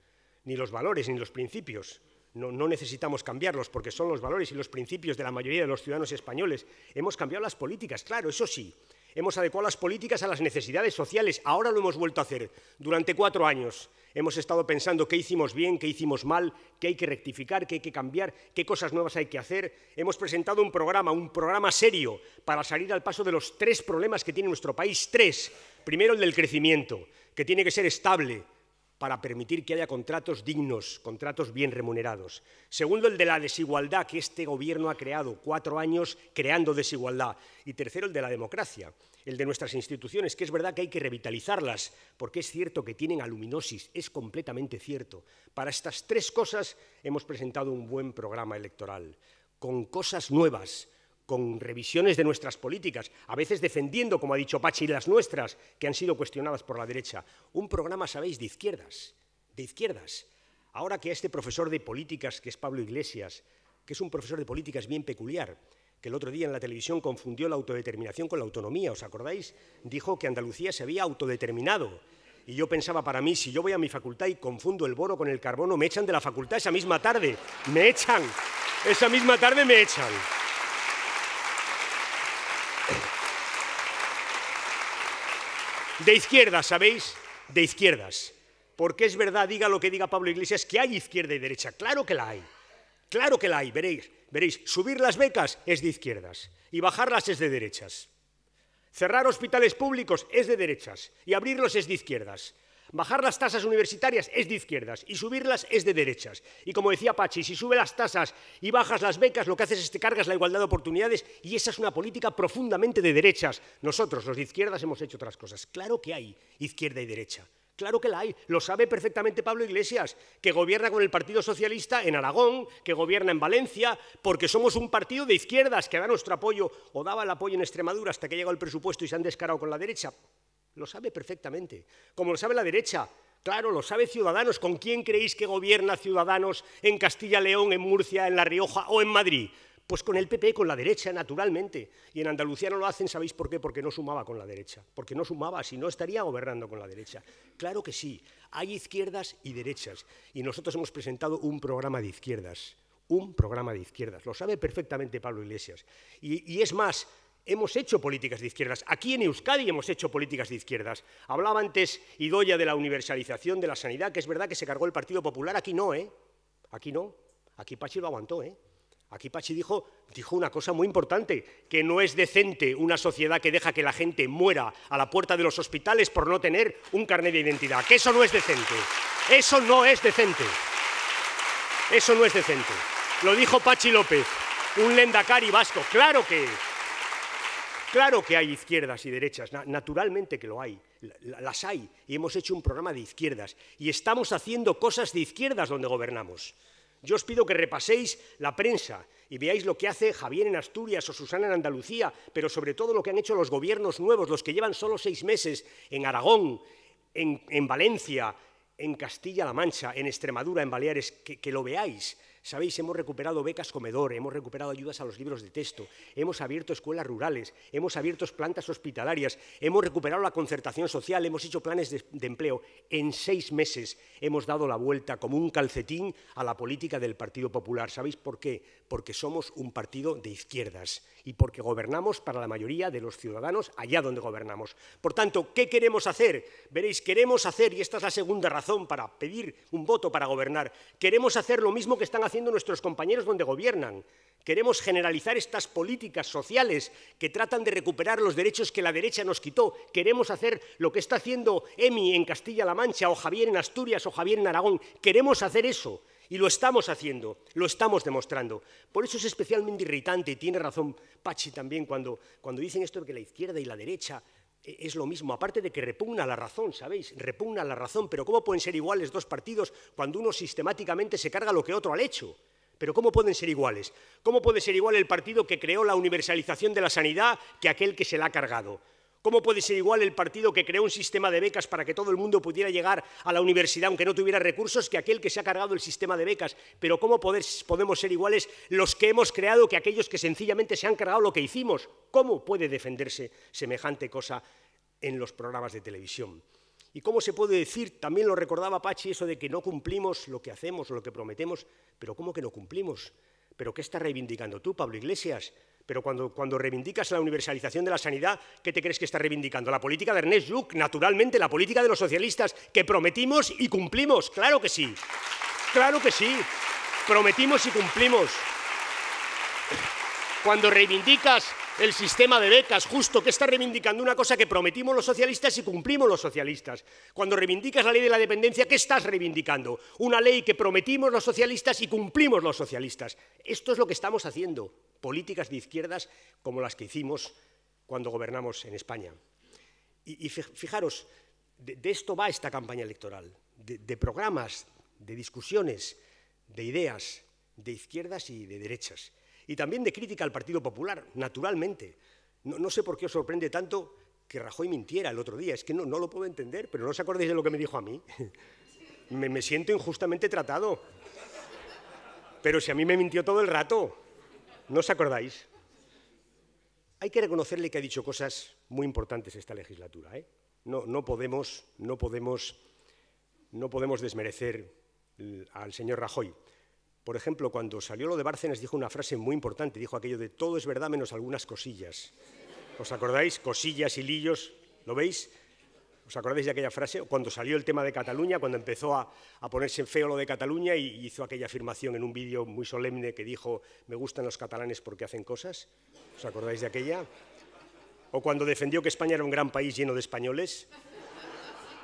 ni los valores, ni los principios no, necesitamos cambiarlos porque son los valores y los principios de la mayoría de los ciudadanos españoles. Hemos cambiado las políticas, claro, eso sí. Hemos adecuado las políticas a las necesidades sociales. Ahora lo hemos vuelto a hacer. Durante cuatro años hemos estado pensando qué hicimos bien, qué hicimos mal, qué hay que rectificar, qué hay que cambiar, qué cosas nuevas hay que hacer. Hemos presentado un programa, un programa serio para salir al paso de los tres problemas que tiene nuestro país. Tres. Primero el del crecimiento, que tiene que ser estable, para permitir que haya contratos dignos, contratos bien remunerados. Segundo, el de la desigualdad que este gobierno ha creado, cuatro años creando desigualdad. Y tercero, el de la democracia, el de nuestras instituciones, que es verdad que hay que revitalizarlas, porque es cierto que tienen aluminosis, es completamente cierto. Para estas tres cosas hemos presentado un buen programa electoral, con cosas nuevas, con revisiones de nuestras políticas, a veces defendiendo, como ha dicho Pachi, las nuestras, que han sido cuestionadas por la derecha. Un programa, sabéis, de izquierdas, de izquierdas. Ahora que a este profesor de políticas, que es Pablo Iglesias, que es un profesor de políticas bien peculiar, que el otro día en la televisión confundió la autodeterminación con la autonomía, ¿os acordáis? Dijo que Andalucía se había autodeterminado. Y yo pensaba para mí, si yo voy a mi facultad y confundo el boro con el carbono, me echan de la facultad esa misma tarde. Me echan. Esa misma tarde me echan. De izquierdas, ¿sabéis? De izquierdas. Porque es verdad, diga lo que diga Pablo Iglesias, que hay izquierda y derecha. Claro que la hay. Claro que la hay, veréis. Veréis, subir las becas es de izquierdas y bajarlas es de derechas. Cerrar hospitales públicos es de derechas y abrirlos es de izquierdas. Bajar las tasas universitarias es de izquierdas y subirlas es de derechas. Y como decía Pachi, si sube las tasas y bajas las becas, lo que haces es te cargas la igualdad de oportunidades y esa es una política profundamente de derechas. Nosotros, los de izquierdas, hemos hecho otras cosas. Claro que hay izquierda y derecha. Claro que la hay, lo sabe perfectamente Pablo Iglesias, que gobierna con el Partido Socialista en Aragón, que gobierna en Valencia, porque somos un partido de izquierdas que da nuestro apoyo o daba el apoyo en Extremadura hasta que llegó el presupuesto y se han descarado con la derecha. Lo sabe perfectamente, como lo sabe la derecha. Claro, lo sabe Ciudadanos. ¿Con quién creéis que gobierna Ciudadanos en Castilla, León, en Murcia, en La Rioja o en Madrid? Pues con el PP, con la derecha, naturalmente. Y en Andalucía no lo hacen, ¿sabéis por qué? Porque no sumaba con la derecha. Porque no sumaba, si no estaría gobernando con la derecha. Claro que sí, hay izquierdas y derechas. Y nosotros hemos presentado un programa de izquierdas. Un programa de izquierdas. Lo sabe perfectamente Pablo Iglesias. Y, y es más, Hemos hecho políticas de izquierdas. Aquí en Euskadi hemos hecho políticas de izquierdas. Hablaba antes Idoya de la universalización de la sanidad, que es verdad que se cargó el Partido Popular. Aquí no, ¿eh? Aquí no. Aquí Pachi lo aguantó, ¿eh? Aquí Pachi dijo, dijo una cosa muy importante, que no es decente una sociedad que deja que la gente muera a la puerta de los hospitales por no tener un carnet de identidad. Que eso no es decente. Eso no es decente. Eso no es decente. Lo dijo Pachi López, un lendacari vasco. Claro que Claro que hay izquierdas y derechas, naturalmente que lo hay, las hay, y hemos hecho un programa de izquierdas, y estamos haciendo cosas de izquierdas donde gobernamos. Yo os pido que repaséis la prensa y veáis lo que hace Javier en Asturias o Susana en Andalucía, pero sobre todo lo que han hecho los gobiernos nuevos, los que llevan solo seis meses en Aragón, en, Valencia, en Castilla-La Mancha, en Extremadura, en Baleares, que lo veáis. Sabéis, hemos recuperado becas comedor, hemos recuperado ayudas a los libros de texto, hemos abierto escuelas rurales, hemos abierto plantas hospitalarias, hemos recuperado la concertación social, hemos hecho planes de, de empleo. En seis meses hemos dado la vuelta como un calcetín a la política del Partido Popular. ¿Sabéis por qué? Porque somos un partido de izquierdas y porque gobernamos para la mayoría de los ciudadanos allá donde gobernamos. Por tanto, ¿qué queremos hacer? Veréis, queremos hacer, y esta es la segunda razón para pedir un voto para gobernar, queremos hacer lo mismo que están haciendo haciendo nuestros compañeros donde gobiernan. Queremos generalizar estas políticas sociales que tratan de recuperar los derechos que la derecha nos quitó. Queremos hacer lo que está haciendo Emi en Castilla-La Mancha o Javier en Asturias o Javier en Aragón. Queremos hacer eso y lo estamos haciendo, lo estamos demostrando. Por eso es especialmente irritante y tiene razón Pachi también cuando, cuando dicen esto de que la izquierda y la derecha e, es lo mismo, aparte de que repugna la razón, ¿sabéis? Repugna la razón, pero ¿cómo pueden ser iguales dos partidos cuando uno sistemáticamente se carga lo que otro ha hecho? Pero ¿cómo pueden ser iguales? ¿Cómo puede ser igual el partido que creó la universalización de la sanidad que aquel que se la ha cargado? ¿Cómo puede ser igual el partido que creó un sistema de becas para que todo el mundo pudiera llegar a la universidad aunque no tuviera recursos que aquel que se ha cargado el sistema de becas? Pero ¿cómo podemos ser iguales los que hemos creado que aquellos que sencillamente se han cargado lo que hicimos? ¿Cómo puede defenderse semejante cosa en los programas de televisión? ¿Y cómo se puede decir, también lo recordaba Pachi, eso de que no cumplimos lo que hacemos, o lo que prometemos, pero ¿cómo que no cumplimos? ¿Pero qué estás reivindicando tú, Pablo Iglesias? Pero cuando, cuando, reivindicas la universalización de la sanidad, ¿qué te crees que está reivindicando? La política de Ernest Juk, naturalmente, la política de los socialistas, que prometimos y cumplimos. Claro que sí. Claro que sí. Prometimos y cumplimos cuando reivindicas el sistema de becas justo, que estás reivindicando una cosa que prometimos los socialistas y cumplimos los socialistas. Cuando reivindicas la ley de la dependencia, ¿qué estás reivindicando? Una ley que prometimos los socialistas y cumplimos los socialistas. Esto es lo que estamos haciendo, políticas de izquierdas como las que hicimos cuando gobernamos en España. Y, fijaros, de, esto va esta campaña electoral, de programas, de discusiones, de ideas, de izquierdas y de derechas y también de crítica al Partido Popular, naturalmente. No, sé por qué os sorprende tanto que Rajoy mintiera el otro día, es que no, lo puedo entender, pero no os acordéis de lo que me dijo a mí. me, siento injustamente tratado. Pero si a mí me mintió todo el rato, ¿no os acordáis? Hay que reconocerle que ha dicho cosas muy importantes esta legislatura. ¿eh? no, podemos, no, podemos, no podemos desmerecer al señor Rajoy. Por ejemplo, cuando salió lo de Bárcenas dijo una frase muy importante, dijo aquello de todo es verdad menos algunas cosillas. ¿Os acordáis? Cosillas, y lillos. ¿lo veis? ¿Os acordáis de aquella frase? Cuando salió el tema de Cataluña, cuando empezó a, ponerse en feo lo de Cataluña y hizo aquella afirmación en un vídeo muy solemne que dijo, me gustan los catalanes porque hacen cosas. ¿Os acordáis de aquella? O cuando defendió que España era un gran país lleno de españoles.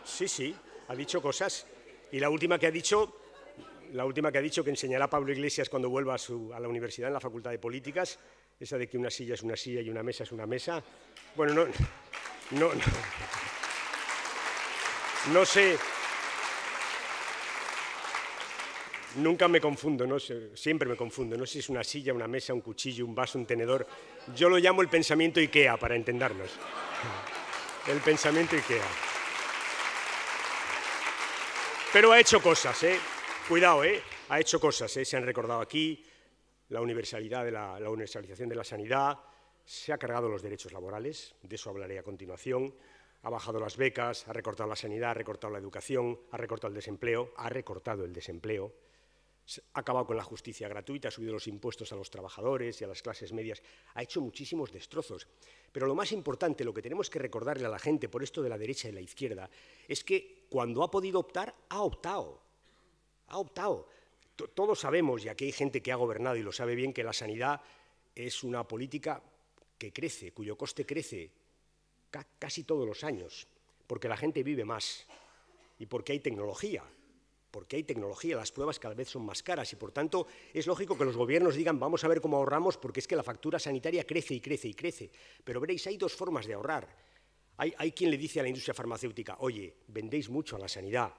Sí, sí, ha dicho cosas. Y la última que ha dicho la última que ha dicho que enseñará Pablo Iglesias cuando vuelva a, la universidad en la Facultad de Políticas, esa de que una silla es una silla y una mesa es una mesa. Bueno, no, no, no, sé. Nunca me confundo, no siempre me confundo. No sé si es una silla, una mesa, un cuchillo, un vaso, un tenedor. Yo lo llamo el pensamiento IKEA, para entendernos. El pensamiento IKEA. Pero ha hecho cosas, ¿eh? Cuidado, ¿eh? Ha hecho cosas, eh. Se han recordado aquí la universalidad de la, universalización de la sanidad, se ha cargado los derechos laborales, de eso hablaré a continuación, ha bajado las becas, ha recortado la sanidad, ha recortado la educación, ha recortado el desempleo, ha recortado el desempleo, ha acabado con la justicia gratuita, ha subido los impuestos a los trabajadores y a las clases medias, ha hecho muchísimos destrozos. Pero lo más importante, lo que tenemos que recordarle a la gente por esto de la derecha y la izquierda, es que cuando ha podido optar, ha optado ha optado. Todos sabemos, y aquí hay gente que ha gobernado y lo sabe bien, que la sanidad es una política que crece, cuyo coste crece casi todos los años, porque la gente vive más y porque hay tecnología. Porque hay tecnología, las pruebas cada vez son más caras y por tanto es lógico que los gobiernos digan vamos a ver cómo ahorramos porque es que la factura sanitaria crece y crece y crece. Pero veréis, hay dos formas de ahorrar. Hay, hay quien le dice a la industria farmacéutica, oye, vendéis mucho a la sanidad,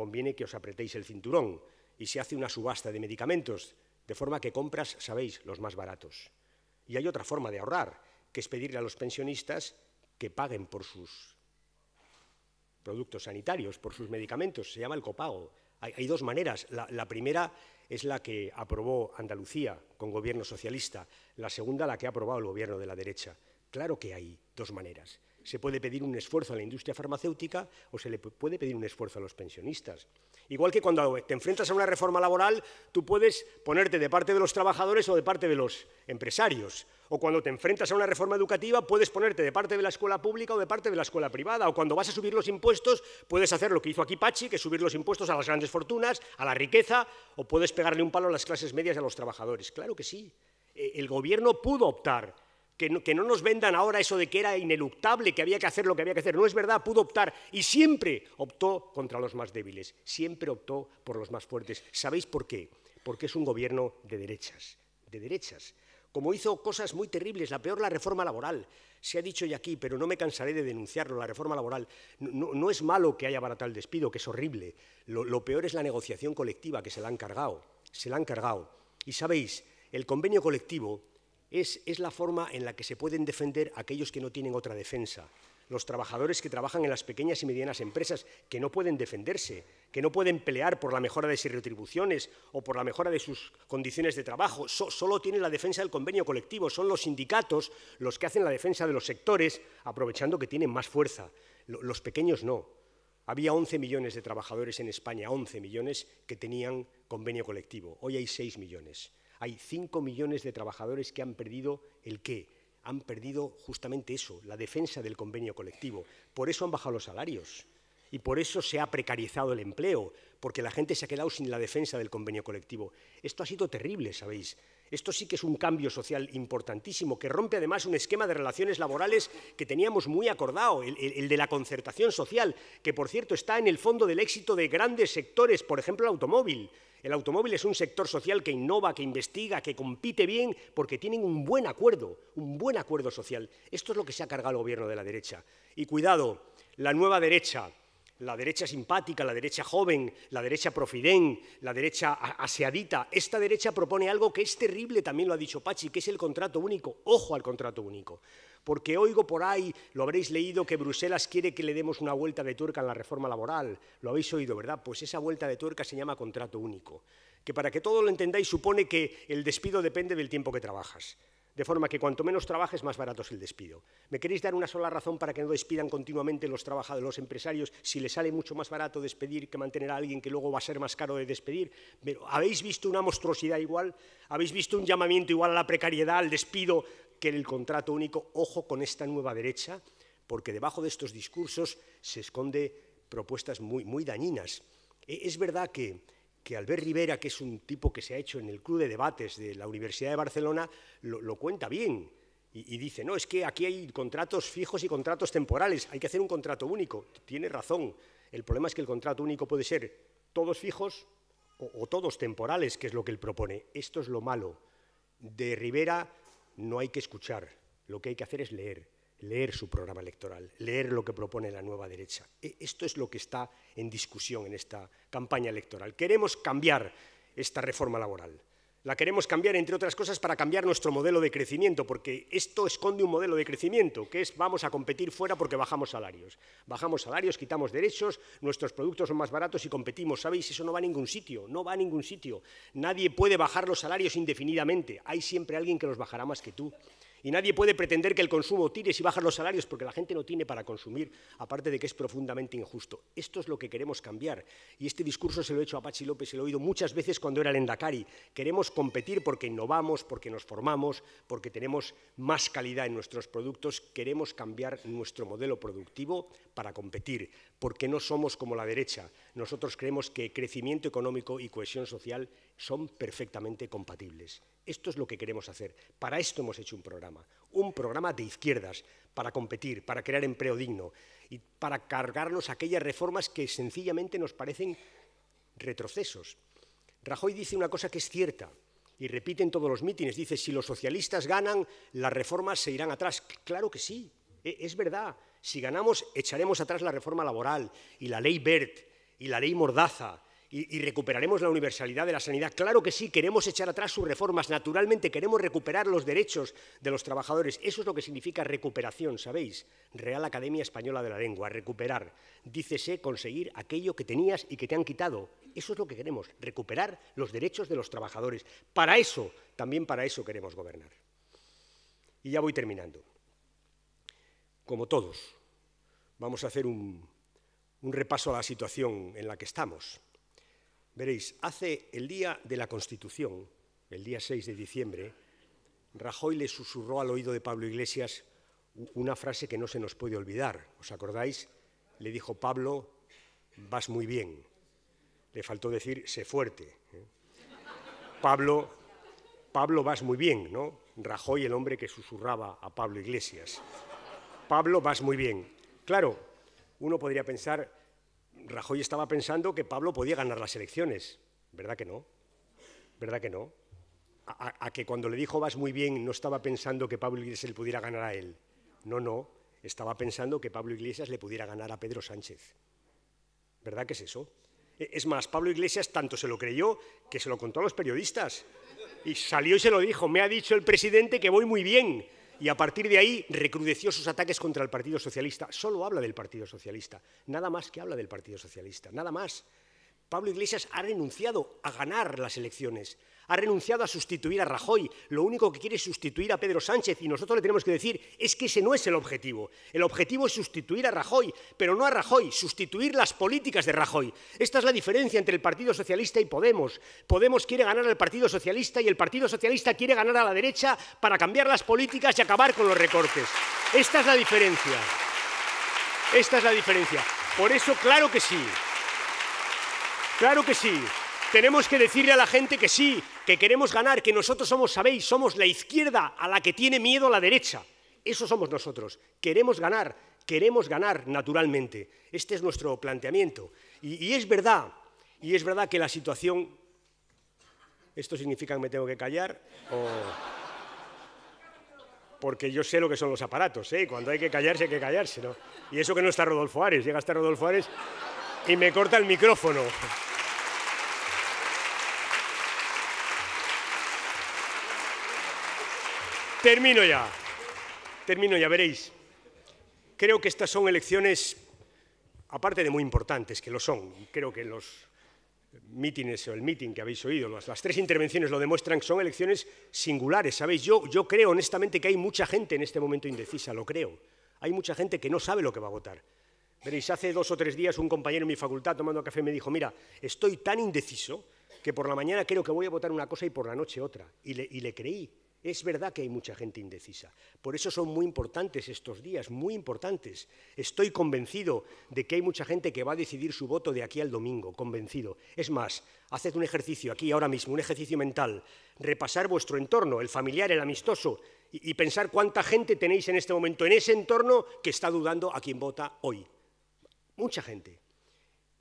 conviene que os apretéis el cinturón y se hace una subasta de medicamentos, de forma que compras, sabéis, los más baratos. Y hay otra forma de ahorrar, que es pedirle a los pensionistas que paguen por sus productos sanitarios, por sus medicamentos, se llama el copago. Hay, dos maneras. La, la, primera es la que aprobó Andalucía con gobierno socialista, la segunda la que ha aprobado el gobierno de la derecha. Claro que hay dos maneras se puede pedir un esfuerzo a la industria farmacéutica o se le puede pedir un esfuerzo a los pensionistas. Igual que cuando te enfrentas a una reforma laboral, tú puedes ponerte de parte de los trabajadores o de parte de los empresarios. O cuando te enfrentas a una reforma educativa, puedes ponerte de parte de la escuela pública o de parte de la escuela privada. O cuando vas a subir los impuestos, puedes hacer lo que hizo aquí Pachi, que es subir los impuestos a las grandes fortunas, a la riqueza, o puedes pegarle un palo a las clases medias y a los trabajadores. Claro que sí. E-, el gobierno pudo optar que no, no, nos vendan ahora eso de que era ineluctable, que había que hacer lo que había que hacer. No es verdad, pudo optar y siempre optó contra los más débiles, siempre optó por los más fuertes. ¿Sabéis por qué? Porque es un gobierno de derechas, de derechas. Como hizo cosas muy terribles, la peor la reforma laboral. Se ha dicho ya aquí, pero no me cansaré de denunciarlo, la reforma laboral. No, es malo que haya barato el despido, que es horrible. Lo, lo peor es la negociación colectiva, que se la han cargado. Se la han cargado. Y sabéis, el convenio colectivo es, la forma en la que se pueden defender aquellos que no tienen otra defensa los trabajadores que trabajan en las pequeñas y medianas empresas, que no pueden defenderse, que no pueden pelear por la mejora de sus retribuciones o por la mejora de sus condiciones de trabajo. solo tienen la defensa del convenio colectivo, son los sindicatos los que hacen la defensa de los sectores, aprovechando que tienen más fuerza. Los pequeños no. Había 11 millones de trabajadores en España, 11 millones que tenían convenio colectivo. Hoy hay 6 millones hay 5 millones de trabajadores que han perdido el qué, han perdido justamente eso, la defensa del convenio colectivo. Por eso han bajado los salarios y por eso se ha precarizado el empleo, porque la gente se ha quedado sin la defensa del convenio colectivo. Esto ha sido terrible, ¿sabéis? Esto sí que es un cambio social importantísimo, que rompe además un esquema de relaciones laborales que teníamos muy acordado, el, de la concertación social, que por cierto está en el fondo del éxito de grandes sectores, por ejemplo el automóvil. El automóvil es un sector social que innova, que investiga, que compite bien, porque tienen un buen acuerdo, un buen acuerdo social. Esto es lo que se ha cargado el gobierno de la derecha. Y cuidado, la nueva derecha, la derecha simpática, la derecha joven, la derecha profidén, la derecha aseadita. Esta derecha propone algo que es terrible, también lo ha dicho Pachi, que es el contrato único. Ojo al contrato único. Porque oigo por ahí, lo habréis leído, que Bruselas quiere que le demos una vuelta de tuerca en la reforma laboral. Lo habéis oído, ¿verdad? Pues esa vuelta de tuerca se llama contrato único. Que para que todo lo entendáis supone que el despido depende del tiempo que trabajas. De forma que cuanto menos trabajes, más barato es el despido. ¿Me queréis dar una sola razón para que no despidan continuamente los trabajadores, los empresarios, si les sale mucho más barato despedir que mantener a alguien que luego va a ser más caro de despedir? Pero, ¿Habéis visto una monstruosidad igual? ¿Habéis visto un llamamiento igual a la precariedad, al despido, que en el contrato único? Ojo con esta nueva derecha, porque debajo de estos discursos se esconde propuestas muy, muy dañinas. E, es verdad que que Albert Rivera, que es un tipo que se ha hecho en el Club de Debates de la Universidad de Barcelona, lo, cuenta bien. Y, dice, no, es que aquí hay contratos fijos y contratos temporales, hay que hacer un contrato único. Tiene razón. El problema es que el contrato único puede ser todos fijos o, o todos temporales, que es lo que él propone. Esto es lo malo. De Rivera no hay que escuchar, lo que hay que hacer es leer leer su programa electoral, leer lo que propone la nueva derecha. E, esto es lo que está en discusión en esta campaña electoral. Queremos cambiar esta reforma laboral. La queremos cambiar, entre otras cosas, para cambiar nuestro modelo de crecimiento, porque esto esconde un modelo de crecimiento, que es vamos a competir fuera porque bajamos salarios. Bajamos salarios, quitamos derechos, nuestros productos son más baratos y competimos. ¿Sabéis? Eso no va a ningún sitio, no va a ningún sitio. Nadie puede bajar los salarios indefinidamente. Hay siempre alguien que los bajará más que tú. Y nadie puede pretender que el consumo tire y bajan los salarios porque la gente no tiene para consumir, aparte de que es profundamente injusto. Esto es lo que queremos cambiar. Y este discurso se lo he hecho a Pachi López, se lo he oído muchas veces cuando era el Endacari. Queremos competir porque innovamos, porque nos formamos, porque tenemos más calidad en nuestros productos. Queremos cambiar nuestro modelo productivo para competir, porque no somos como la derecha. Nosotros creemos que crecimiento económico y cohesión social son perfectamente compatibles. Esto es lo que queremos hacer. Para esto hemos hecho un programa, un programa de izquierdas, para competir, para crear empleo digno y para cargarnos aquellas reformas que sencillamente nos parecen retrocesos. Rajoy dice una cosa que es cierta y repite en todos los mítines, dice, si los socialistas ganan, las reformas se irán atrás. Claro que sí, e-, es verdad. Si ganamos, echaremos atrás la reforma laboral y la ley BERT y la ley Mordaza y, recuperaremos la universalidad de la sanidad. Claro que sí, queremos echar atrás sus reformas, naturalmente queremos recuperar los derechos de los trabajadores. Eso es lo que significa recuperación, ¿sabéis? Real Academia Española de la Lengua, recuperar. Dícese conseguir aquello que tenías y que te han quitado. Eso es lo que queremos, recuperar los derechos de los trabajadores. Para eso, también para eso queremos gobernar. Y ya voy terminando como todos, vamos a hacer un, repaso a la situación en la que estamos. Veréis, hace el día de la Constitución, el día 6 de diciembre, Rajoy le susurró al oído de Pablo Iglesias una frase que no se nos puede olvidar. ¿Os acordáis? Le dijo Pablo, vas muy bien. Le faltó decir, sé fuerte. ¿eh? Pablo, Pablo, vas muy bien, ¿no? Rajoy, el hombre que susurraba a Pablo Iglesias. Pablo, vas muy bien. Claro, uno podría pensar, Rajoy estaba pensando que Pablo podía ganar las elecciones. ¿Verdad que no? ¿Verdad que no? A, que cuando le dijo vas muy bien no estaba pensando que Pablo Iglesias le pudiera ganar a él. No, no, estaba pensando que Pablo Iglesias le pudiera ganar a Pedro Sánchez. ¿Verdad que es eso? E, es más, Pablo Iglesias tanto se lo creyó que se lo contó a los periodistas. Y salió y se lo dijo, me ha dicho el presidente que voy muy bien y a partir de ahí recrudeció sus ataques contra el Partido Socialista. Solo habla del Partido Socialista, nada más que habla del Partido Socialista, nada más. Pablo Iglesias ha renunciado a ganar las elecciones, ha renunciado a sustituir a Rajoy, lo único que quiere es sustituir a Pedro Sánchez y nosotros le tenemos que decir es que ese no es el objetivo. El objetivo es sustituir a Rajoy, pero no a Rajoy, sustituir las políticas de Rajoy. Esta es la diferencia entre el Partido Socialista y Podemos. Podemos quiere ganar al Partido Socialista y el Partido Socialista quiere ganar a la derecha para cambiar las políticas y acabar con los recortes. Esta es la diferencia. Esta es la diferencia. Por eso, claro que sí, Claro que sí. Tenemos que decirle a la gente que sí, que queremos ganar, que nosotros somos, sabéis, somos la izquierda a la que tiene miedo la derecha. Eso somos nosotros. Queremos ganar, queremos ganar naturalmente. Este es nuestro planteamiento. Y, es verdad, y es verdad que la situación... ¿Esto significa que me tengo que callar? Porque yo sé lo que son los aparatos, ¿eh? Cuando hay que callarse, hay que callarse, ¿no? Y eso que no está Rodolfo Ares. Llega hasta Rodolfo Ares y me corta el micrófono. Termino ya. Termino ya, veréis. Creo que estas son elecciones, aparte de muy importantes, que lo son, creo que los mítines o el mítin que habéis oído, las, tres intervenciones lo demuestran, son elecciones singulares, ¿sabéis? Yo, yo creo honestamente que hay mucha gente en este momento indecisa, lo creo. Hay mucha gente que no sabe lo que va a votar. Veréis, hace dos o tres días un compañero en mi facultad tomando café me dijo, mira, estoy tan indeciso que por la mañana creo que voy a votar una cosa y por la noche otra. Y le, creí. Es verdad que hay mucha gente indecisa. Por eso son muy importantes estos días, muy importantes. Estoy convencido de que hay mucha gente que va a decidir su voto de aquí al domingo, convencido. Es más, haced un ejercicio aquí ahora mismo, un ejercicio mental. Repasar vuestro entorno, el familiar, el amistoso, y, y pensar cuánta gente tenéis en este momento, en ese entorno que está dudando a quién vota hoy mucha gente.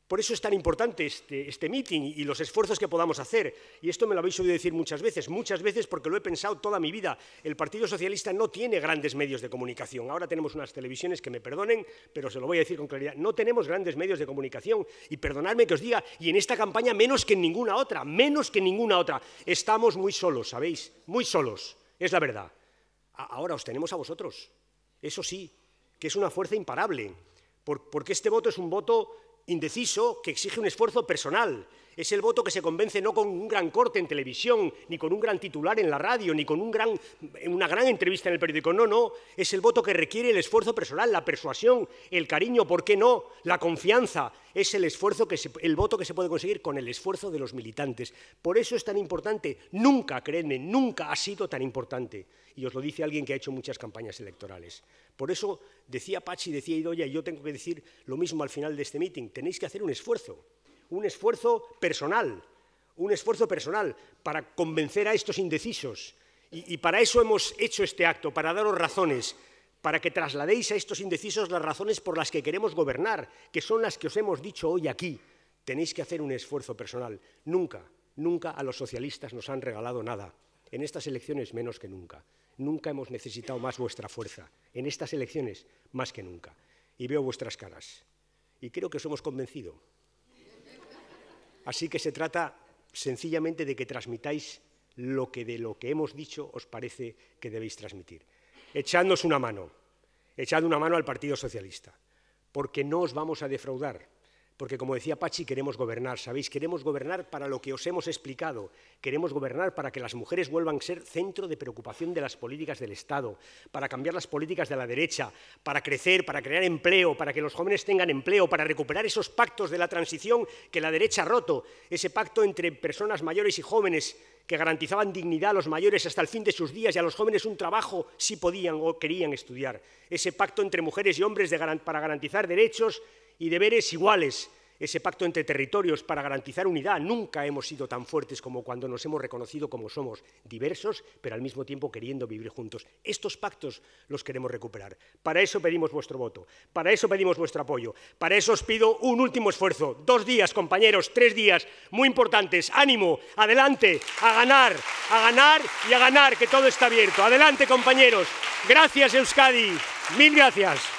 Por eso es tan importante este, este meeting y los esfuerzos que podamos hacer. Y esto me lo habéis oído decir muchas veces, muchas veces porque lo he pensado toda mi vida. El Partido Socialista no tiene grandes medios de comunicación. Ahora tenemos unas televisiones que me perdonen, pero se lo voy a decir con claridad. No tenemos grandes medios de comunicación. Y perdonadme que os diga, y en esta campaña menos que en ninguna otra, menos que en ninguna otra. Estamos muy solos, ¿sabéis? Muy solos, es la verdad. Ahora os tenemos a vosotros. Eso sí, que es una fuerza imparable porque este voto es un voto indeciso que exige un esfuerzo personal. Es el voto que se convence no con un gran corte en televisión, ni con un gran titular en la radio, ni con una gran entrevista en el periódico. No, no. Es el voto que requiere el esfuerzo personal, la persuasión, el cariño, ¿por qué no? La confianza. Es el, el voto que se puede conseguir con el esfuerzo de los militantes. Por eso es tan importante. Nunca, creedme, nunca ha sido tan importante. Y os lo dice alguien que ha hecho muchas campañas electorales. Por eso decía Pachi, decía Idoya, y yo tengo que decir lo mismo al final de este meeting, tenéis que hacer un esfuerzo, un esfuerzo personal, un esfuerzo personal para convencer a estos indecisos. y para eso hemos hecho este acto, para daros razones, para que trasladéis a estos indecisos las razones por las que queremos gobernar, que son las que os hemos dicho hoy aquí. Tenéis que hacer un esfuerzo personal. Nunca, nunca a los socialistas nos han regalado nada. En estas elecciones menos que nunca nunca hemos necesitado más vuestra fuerza, en estas elecciones más que nunca. Y veo vuestras caras. Y creo que os hemos convencido. Así que se trata sencillamente de que transmitáis lo que de lo que hemos dicho os parece que debéis transmitir. Echadnos una mano, echad una mano al Partido Socialista, porque no os vamos a defraudar porque como decía Pachi, queremos gobernar, ¿sabéis? Queremos gobernar para lo que os hemos explicado, queremos gobernar para que las mujeres vuelvan a ser centro de preocupación de las políticas del Estado, para cambiar las políticas de la derecha, para crecer, para crear empleo, para que los jóvenes tengan empleo, para recuperar esos pactos de la transición que la derecha ha roto, ese pacto entre personas mayores y jóvenes que garantizaban dignidad a los mayores hasta el fin de sus días y a los jóvenes un trabajo si podían o querían estudiar, ese pacto entre mujeres y hombres para garantizar derechos y deberes iguales, ese pacto entre territorios para garantizar unidad. Nunca hemos sido tan fuertes como cuando nos hemos reconocido como somos, diversos, pero al mismo tiempo queriendo vivir juntos. Estos pactos los queremos recuperar. Para eso pedimos vuestro voto, para eso pedimos vuestro apoyo, para eso os pido un último esfuerzo. Dos días, compañeros, tres días muy importantes. Ánimo, adelante, a ganar, a ganar y a ganar, que todo está abierto. Adelante, compañeros. Gracias, Euskadi. Mil gracias.